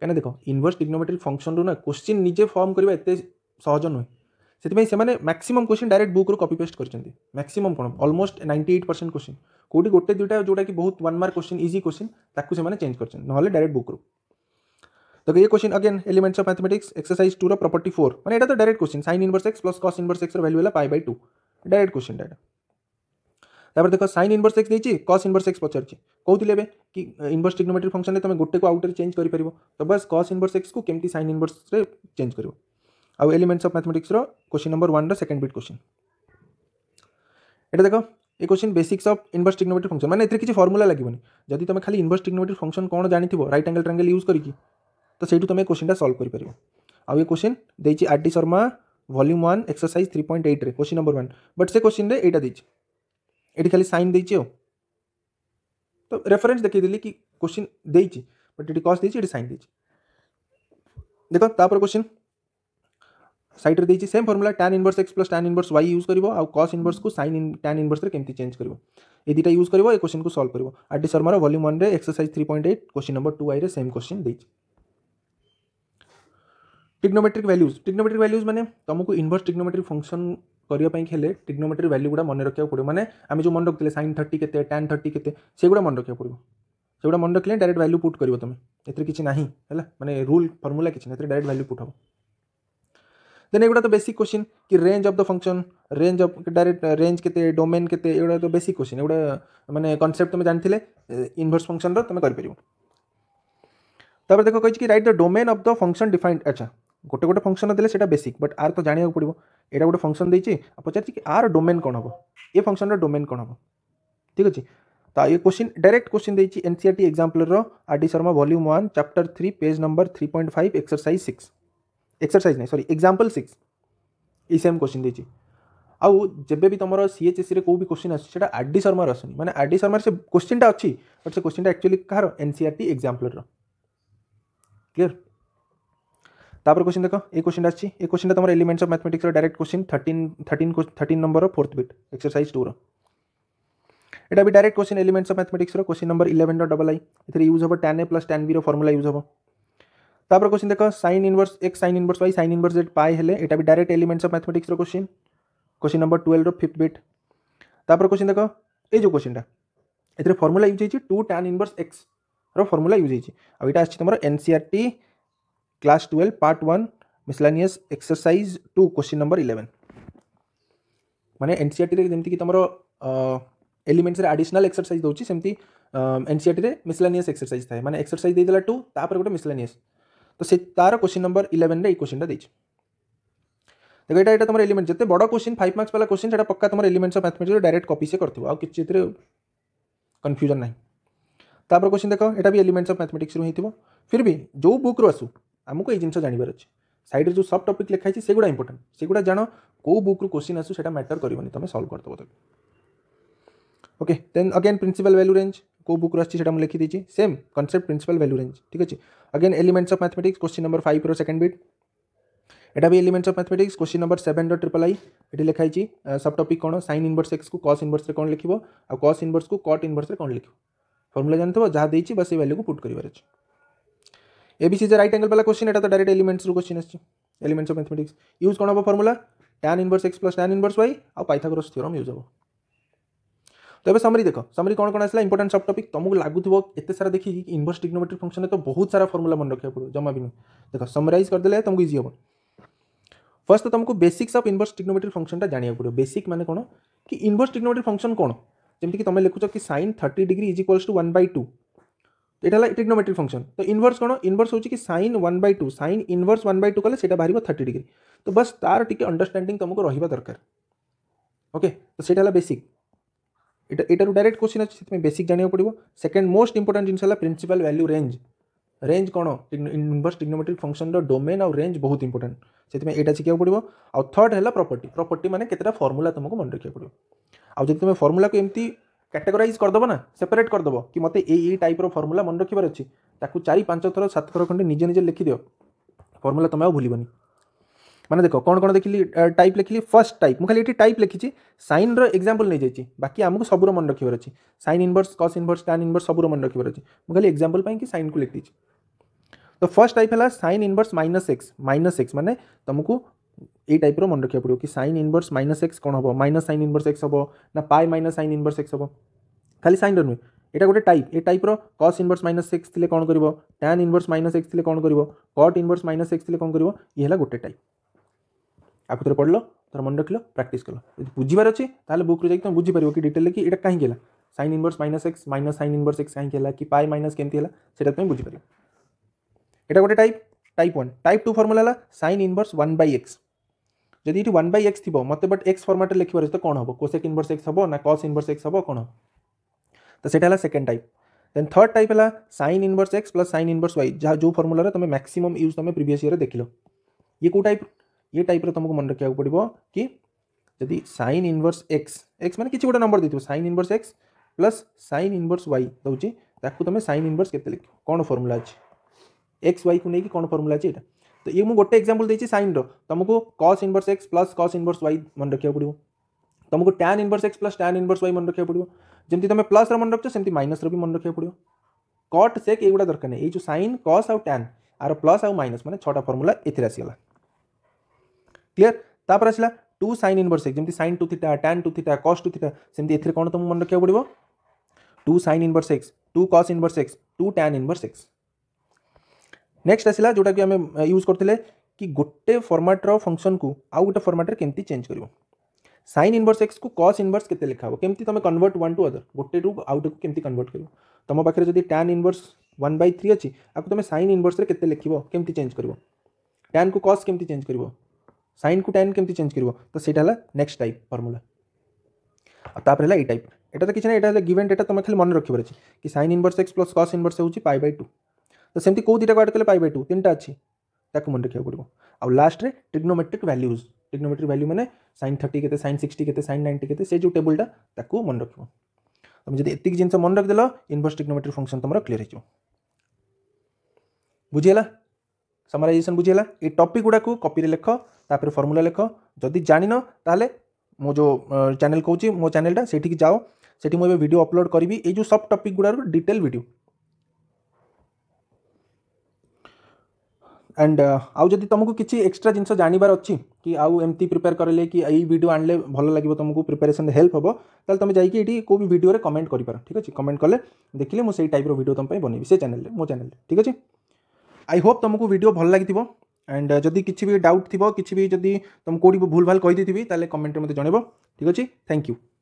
কেন দেখ ইনভর্স টিগনোমেট্রিক ফংশনরু না কোশ্চিন নিজে ফর্ম করা এতে সহজ নুহে ସେଥିପାଇଁ ସେମାନେ ମ୍ୟାକ୍ସିମମ୍ କୋଶ୍ଚିନ୍ ଡାଇରେକ୍ଟ ବୁକ୍ରୁ କପି ପେଷ୍ଟ କରିଛନ୍ତି ମ୍ୟାକ୍ସିମମ୍ କ'ଣ almost ninety eight percent question କେଉଁଠି ଗୋଟେ ଦୁଇଟା ଯେଉଁଟାକି ବହୁତ one mark question easy question ତାକୁ ସେମାନେ ଚେଞ୍ଜ କରିଛନ୍ତି ନହେଲେ ଡାଇରେକ୍ଟ ବୁକ୍ରୁ ତ ଏ question again elements of mathematics exercise ଟୁର ପ୍ରପର୍ଟି ଫୋର୍ ମାନେ ଏଇଟା ତ direct question sine inverse X plus cos inverse ଏକ୍ସର ଭାଲ୍ୟୁ ହେଲା ପାଇ ବାଇ ଟୁ ଡାଇରେକ୍ଟ କୋଶ୍ଚିନ୍ଟା ଏଇଟା तापर देख सैन इनवर्स एक्स देती कस इनवर्स एक्स पचार कौन एवं कि इनवर्स टिग्नोमेट्री फंक्शन में तुम गोटे को आउटे चेंज कर तो बस कस इनवर्स एक्स को कमी सैन इनवर्स चेंज कर आउ elements of mathematics question number one second bit question यहाँ देख ये question basics of inverse trigonometry function मैंने किसी फर्मुला लगे नहीं जब तुम खाली इनवर्स टिग्नोमेट्री फंक्शन कौन जानव रईट आंगल ट्रांगल यूज करके तो सही तुम्हें क्वेश्चन टाइम सल्व कर आउ ये क्वेश्चन देती R D Sharma volume one exercise three point एट्रे क्वेश्चन नंबर वन बट से क्वेश्चन में यहाँ देती ये खाली सैन दे तो रेफरेन्स देखेदेली कि क्वेश्चन देती बट ये कस दे सैन दे देखो तापर क्वेश्चन सैट्रे same formula tan inverse x plus tan inverse y use कर आस इनवर्स को सैन टैन इनवर्स कमी चेंज कर ये दुटा यूज कर क्वेश्चन को सल्व कर R D Sharma volume one में exercise three point eight question number two I same question देती टिग्नोमेट्रिक वैल्यूज टिग्नोमेट्रिक वैल्यूज मैंने तुमको इनवर्स टिग्नोमेट्रिक फंक्शन କରିବା ପାଇଁ ହେଲେ ଟ୍ରିଗ୍ନୋମେଟ୍ରି ଭ୍ୟାଲ୍ୟୁ ଗୁଡ଼ା ମନେ ରଖିବାକୁ ପଡ଼ିବ ମାନେ ଆମେ ଯେଉଁ ମନେ ରଖିଥିଲେ ସାଇନ୍ ଥର୍ଟି କେତେ ଟ୍ୟାନ୍ ଥର୍ଟି କେତେ ସେଗୁଡ଼ା ମନେ ରଖିବାକୁ ପଡ଼ିବ ସେଗୁଡ଼ା ମନେ ରଖିଲେ ଡାଇରେକ୍ଟ ଭ୍ୟାଲ୍ୟୁ ପୁଟ୍ କରିବ ତୁମେ ଏଥିରେ କିଛି ନାହିଁ ହେଲା ମାନେ ରୁଲ୍ ଫର୍ମୁଲା କିଛି ନାହିଁ ଏଥିରେ ଡାଇରେକ୍ଟ ଭ୍ୟାଲ୍ୟୁ ପୁଟ୍ ହେବ देन एगुड़ा तो बेसिक क्वेश्चन कि range of the function range of direct range के डोमेन के एगुड़ा तो बेसिक क्वेश्चन एगुड़ा मैंने कनसेप्ट तुम जानते इनभर्स फंक्शन तुम कर देख कही right the domain of the function defined अच्छा ଗୋଟେ ଗୋଟେ ଫଙ୍କସନ୍ ଦେଲେ ସେଇଟା ବେସିକ୍ ବଟ୍ ଆର୍ ତ ଜାଣିବାକୁ ପଡ଼ିବ ଏଇଟା ଗୋଟେ ଫଙ୍କସନ୍ ଦେଇଛି ଆଉ ପଚାରିଛି କି ଆର୍ ଡୋମେନ୍ କ'ଣ ହେବ ଏ ଫଙ୍କସନ୍ର ଡୋମେନ୍ କ'ଣ ହେବ ଠିକ୍ ଅଛି ତ ଏ କୋଶ୍ଚିନ୍ ଡାଇରେକ୍ଟ କୋଶ୍ଚିନ୍ ଦେଇଛି ଏନ୍ ସି ଆର୍ ଟି ଏକ୍ଜାମ୍ପଲ୍ର R D Sharma volume one chapter three page number three point five exercise six exercise ନାହିଁ ସରି ଏକ୍ଜାମ୍ପଲ୍ ସିକ୍ସ ଏଇ ସେମ୍ କୋଶ୍ଚିନ୍ ଦେଇଛି ଆଉ ଯେବେ ବି ତୁମର ସି ଏଚ୍ ଏସ୍ସିରେ କେଉଁ ବି କୋଶ୍ଚିନ୍ ଆସୁଛି ସେଇଟା ଆର୍ ଡି ଶର୍ମାର ଆସୁନି ମାନେ ଆର୍ ଡି ଶର୍ମାର ସେ କୋଶ୍ଚିନ୍ଟା ଅଛି ବଟ୍ ସେ କୋଶ୍ଚିନ୍ଟା ଆକ୍ଚୁଆଲି କାହାର ଏନ୍ ସି ଆର୍ ଟି ଏକ୍ଜାମ୍ପଲ୍ର କ୍ଲିୟର୍ तापर क्वेश्चन देख ए क्वेश्चन अच्छी ए क्वेश्चन तुम elements of mathematics direct question thirteen thirteen thirteen number fourth bit exercise two रहा भी direct question elements of mathematics question number eleven double I ए यूज हम tan A plus tan B formula use हम तापर question देख sin inverse x sin inverse y sin inverse Z पाए हेले एटा भी direct elements of mathematics question question number twelve fifth bit तापर क्वेश्चन देख ये जो क्वेश्चन ए फर्मुला यूज होती है two tan inverse x formula use होती है आम NCR T class twelve part one miscellaneous exercise two question number eleven मैंने एनसीआरटी जमीक तुम एलिमेंट्स आडिशनाल एक्सरसाइज दूसरी सेमती एनसीआरटी मिसलानियस एक्सरसाइज थाए मैंने एक्सरसाइज देदेला टू तापर गोटे मिसलानियस तो से तार question number eleven question time देती देखो यहाँ तुम एलिमेंट जितने बड़ क्वेश्चन फाइव मार्क्स वाला क्वेश्चन से पक्का तुम एलिमेंट्स मैथमेटिक्स डायरेक्ट कपी से कर किसी कन्फ्यूजन ना तापर क्वेश्चन देख यहाँ भी एलिमेंट्स ऑफ मैथमेटिक्स फिर भी जो बुक्रु आसू आमको ये जिनस जानवर अच्छे सैड्रे जो सब टपिक लिखाई से गुड़ा इंपोर्टां से गुड़ा जान कौ बुक्रु क्वेश्चन आसू से मैटर करनी तुम सल्व करदेव तक okay then again principal value range कौ बुक्रु आम लिखीदी same concept principal value range ठीक अच्छे again elements of mathematics question number five रो सेकंड बिट एटा भी elements of mathematics question number seven triple I एटी लिखाई सब टपिक कौन सैन इनवर्स एक्स को कस इनवर्स कौन लिखो आ कस इनवर्स को कट इनवर्स कौन लिख फर्मुला जानव जहाँ देखिए बस ये वैल्यू को पुट करार अच्छे एबीसी रईट एंगल वाला क्वेश्चन एटा तो डायरेक्ट एलिमेंट्स क्वेश्चन आसी एलिमेंट्स ऑफ मैथमेटिक्स यूज कौन हम formula tan inverse x plus tan inverse Y आ पाइथागोरस यूज हम तो ये समरी देख समरी कौन कौन आसला इंपोर्टाट सब टपिक तुमको लगुव एत सारा देखिए कि इनवर्स डिग्नोमेट्रिक फंक्शन तो बहुत सारा फर्मुला मन रखा पड़ो जमा भी नहीं देख समराइज करदे तुमको इजी हम फर्स्ट तुमको basics of inverse trigonometric function जाना पड़ो बेसिक मैंने कौन कि इनवर्स टिग्नोमेट्रिक फंक्शन कौन जमीक तुम लिखुच कि sin thirty degree is equals to one by two यहाँ है ट्रिग्नोमेट्रिक फंक्शन तो इनवर्स कौन इनवर्स हो sin one by two sin inverse one by two कले बाहर थर्ट डिग्री तो बस तार टी अंडरस्टाडिंग तुमको रहा दरकार ओके तो सीटा बेसिक यार डायरेक्ट क्वेश्चन अच्छे से बेसिक जानक पड़ो सेकेंड मोस्ट इंपोर्टाट जिन प्रिंसिपल वैल्यू रेंज रेंज कौन इनवर्स ट्रिग्नोमेट्रिक फंक्शन डोमेन आउ रेज बहुत इंपोर्टाट से शिखा पड़ो आउ थर्ड है प्रपर्ट प्रपर्ट मैंने के फर्मुला तुमको मन रखा पड़ो आज तुम फर्मुला को एमती କ୍ୟାଟେଗୋରାଇଜ୍ କରିଦେବ ନା ସେପାରେଟ୍ କରିଦେବ କି ମୋତେ ଏଇ ଏଇ ଟାଇପ୍ର ଫର୍ମୁଲା ମନେ ରଖିବାର ଅଛି ତାକୁ ଚାରି ପାଞ୍ଚ ଥର ସାତ ଥର ଖଣ୍ଡେ ନିଜେ ନିଜେ ଲେଖିଦିଅ ଫର୍ମୁଲା ତୁମେ ଆଉ ଭୁଲିବନି ମାନେ ଦେଖ କ'ଣ କ'ଣ ଦେଖିଲି ଟାଇପ୍ ଲେଖିଲି ଫର୍ଷ୍ଟ ଟାଇପ୍ ମୁଁ ଖାଲି ଏଠି ଟାଇପ୍ ଲେଖିଛି ସାଇନ୍ର ଏକ୍ଜାମ୍ପଲ୍ ନେଇଯାଇଛି ବାକି ଆମକୁ ସବୁର ମନେ ରଖିବାର ଅଛି sine inverse cos inverse tan inverse ସବୁର ମନେ ରଖିବାର ଅଛି ମୁଁ ଖାଲି ଏକ୍ଜାମ୍ପଲ୍ ପାଇଁ କି ସାଇନ୍କୁ ଲେଖିଦେଇଛି ତ ଫର୍ଷ୍ଟ ଟାଇପ୍ ହେଲା sine inverse minus x minus x ମାନେ ତୁମକୁ এই টাইপর মনে রাখা পড়ব কি সাইন ইনভর্স মাইনাস এক্স কোণ হব মাইনাস সাইন ইনভর্স এক্স হব না pi minus sine inverse x হব খালি সাইনর নুহে এটা গোটে টাইপ এ টাইপর কস ইনভর্স মাইনাস এক্স থিলে কোণ করব ট্যান ইনভর্স মাইনাস এক্স থিলে কোণ করব কট ইনভর্স মাইনাস এক্স থিলে কোণ করব ইয়ে হল গোটে টাইপ আকু থরে পড়ল ଥର ମନେ ରଖିଲ ପ୍ରାକ୍ଟିସ୍ କଲ ଯଦି ବୁଝିବାର ଅଛି ତାହେଲେ ବୁକ୍ରୁ ଯାଇକି ତୁମେ ବୁଝିପାରିବ କି ଡିଟେଲ୍ରେ କି ଏଇଟା କାହିଁକି ହେଲା sine inverse minus x minus sine inverse x କାହିଁକି ହେଲା କି ପାଏ ମାଇନସ୍ କେମିତି ହେଲା ସେଇଟା ତୁମେ ବୁଝିପାରିବ ଏଇଟା ଗୋଟେ type type one type two formula ହେଲା sine inverse one by x यदि यदि 1/x দিব মত বাট x ফরম্যাটে লিখিবৰছ ত কোন হব কোসেক ইনবৰ্স x হব না কস ইনবৰ্স x হব কোন ত সেইটা হলা second type then third type হলা sine inverse x + sine inverse y যা জোৰ ফৰমুলা ৰ তুমি মাক্সিমাম ইউজ তুমি প্ৰিভিয়াস ইয়াৰ দেখি লো ই কো টাইপ ই টাইপৰ তুমি মন ৰখিয়া পঢ়িব কি যদি সাইন ইনবৰ্স x x মানে কিচিটো নম্বৰ দিছ sine inverse x + sine inverse y দউচি তাকো তুমি সাইন ইনবৰ্স কিতে লিখি কোন ফৰমুলা আছে x y কো নেকি কোন ফৰমুলা আছে এটা तो ये मुझे गोटे एक्जामपल देती सैन रुमक cos inverse x plus cos inverse y मन रखा पड़ो तुमको tan inverse x plus tan inverse y मन रखा पड़ो जमी तुम प्लस मन रख सेमती माइनस भी मन रखा पड़ो कट सेक एगुड़ा दरकार नहीं जो सैन कस आउ टैन आर प्लस आउ माइनस मैंने छटा फर्मुला ए आसगला क्लीयर तापर आसा टू सैन इनवर्स एक्स जमी sin two theta tan two theta cos two theta सेमती एम तुमको मन रखा पड़ो two sin inverse x two cos inverse x two tan inverse x next आसा जोटा कि आम यूज करते कि गोटे फर्माट्र फंक्शन को आउ गोटे फर्माट्रे के चेंज कर सैन इनवर्स एक्स को कस इनवर्स के लिखा हो कमी तुम कनवर्ट वन टू अदर गोटे टू आउटे को कमी कनवर्ट कर तुम पाखे जदि tan inverse one by three अच्छी आपको तुम सैन इनवर्स लिखो कमी चेंज कर टैन को कस कमी चेंज कर सैन को टैन कमी चेंज कर तो सहीटा नेक्स्ट टाइप फर्मूलाई टाइप एटा तो किसी ना ये गिवेन डेटा तुम खाली मन रखे कि sin inverse x plus cos inverse हो पाई बै टू तो सेमती कौ दुटा कार्ड कले पाइ टू तीन टाइम अच्छी मन रखा पड़ो आउ में ट्रिग्नोमेट्रिक वैल्यूज ट्रिग्नोमेट्रिक वैल्यू मैंने सैन थर्टी के सैन सिक्सटी के सैन नाइंटी के जो टेबुलटा मन रख तुम जब एति जिन मन रखद इनवर्स ट्रिग्नोमेट्रिक फंक्शन तुम क्लीयर हो बुझेगा समरइजेसन बुझेगा ये टपिक गुड़ाक कपी लिख तापर फर्मूला लिख जदि जान ताले मो जो चैनल कौच मो चेलटा से जाओ सेठी मुझे अपलोड करी ये सब टपिक गुड़ा डिटेल भिडियो एंड आउ जदि तुमको किसी एक्स्ट्रा जिनस जानवर अच्छी कि आउ एम प्रिपेयर करेंगे कि यही भिड आने भल लगे तुमको प्रिपेरेसन हेल्प हम तेल तुम जाइए कोई भी भिडियो कमेंट कर पार ठीक अच्छे कमेंट कले देखे मुझे टाइप्र भिड तुम्हें बनइबी से चेल्ले मो चेल ठीक अच्छे आई होप तुमको भिड भल लगे एंड जदि कि भी डाउट थी कि भी जब तुम कौटी भूल भाल थी तेल कमेन्ट्रे मतलब जनब ठीक अच्छे थैंक यू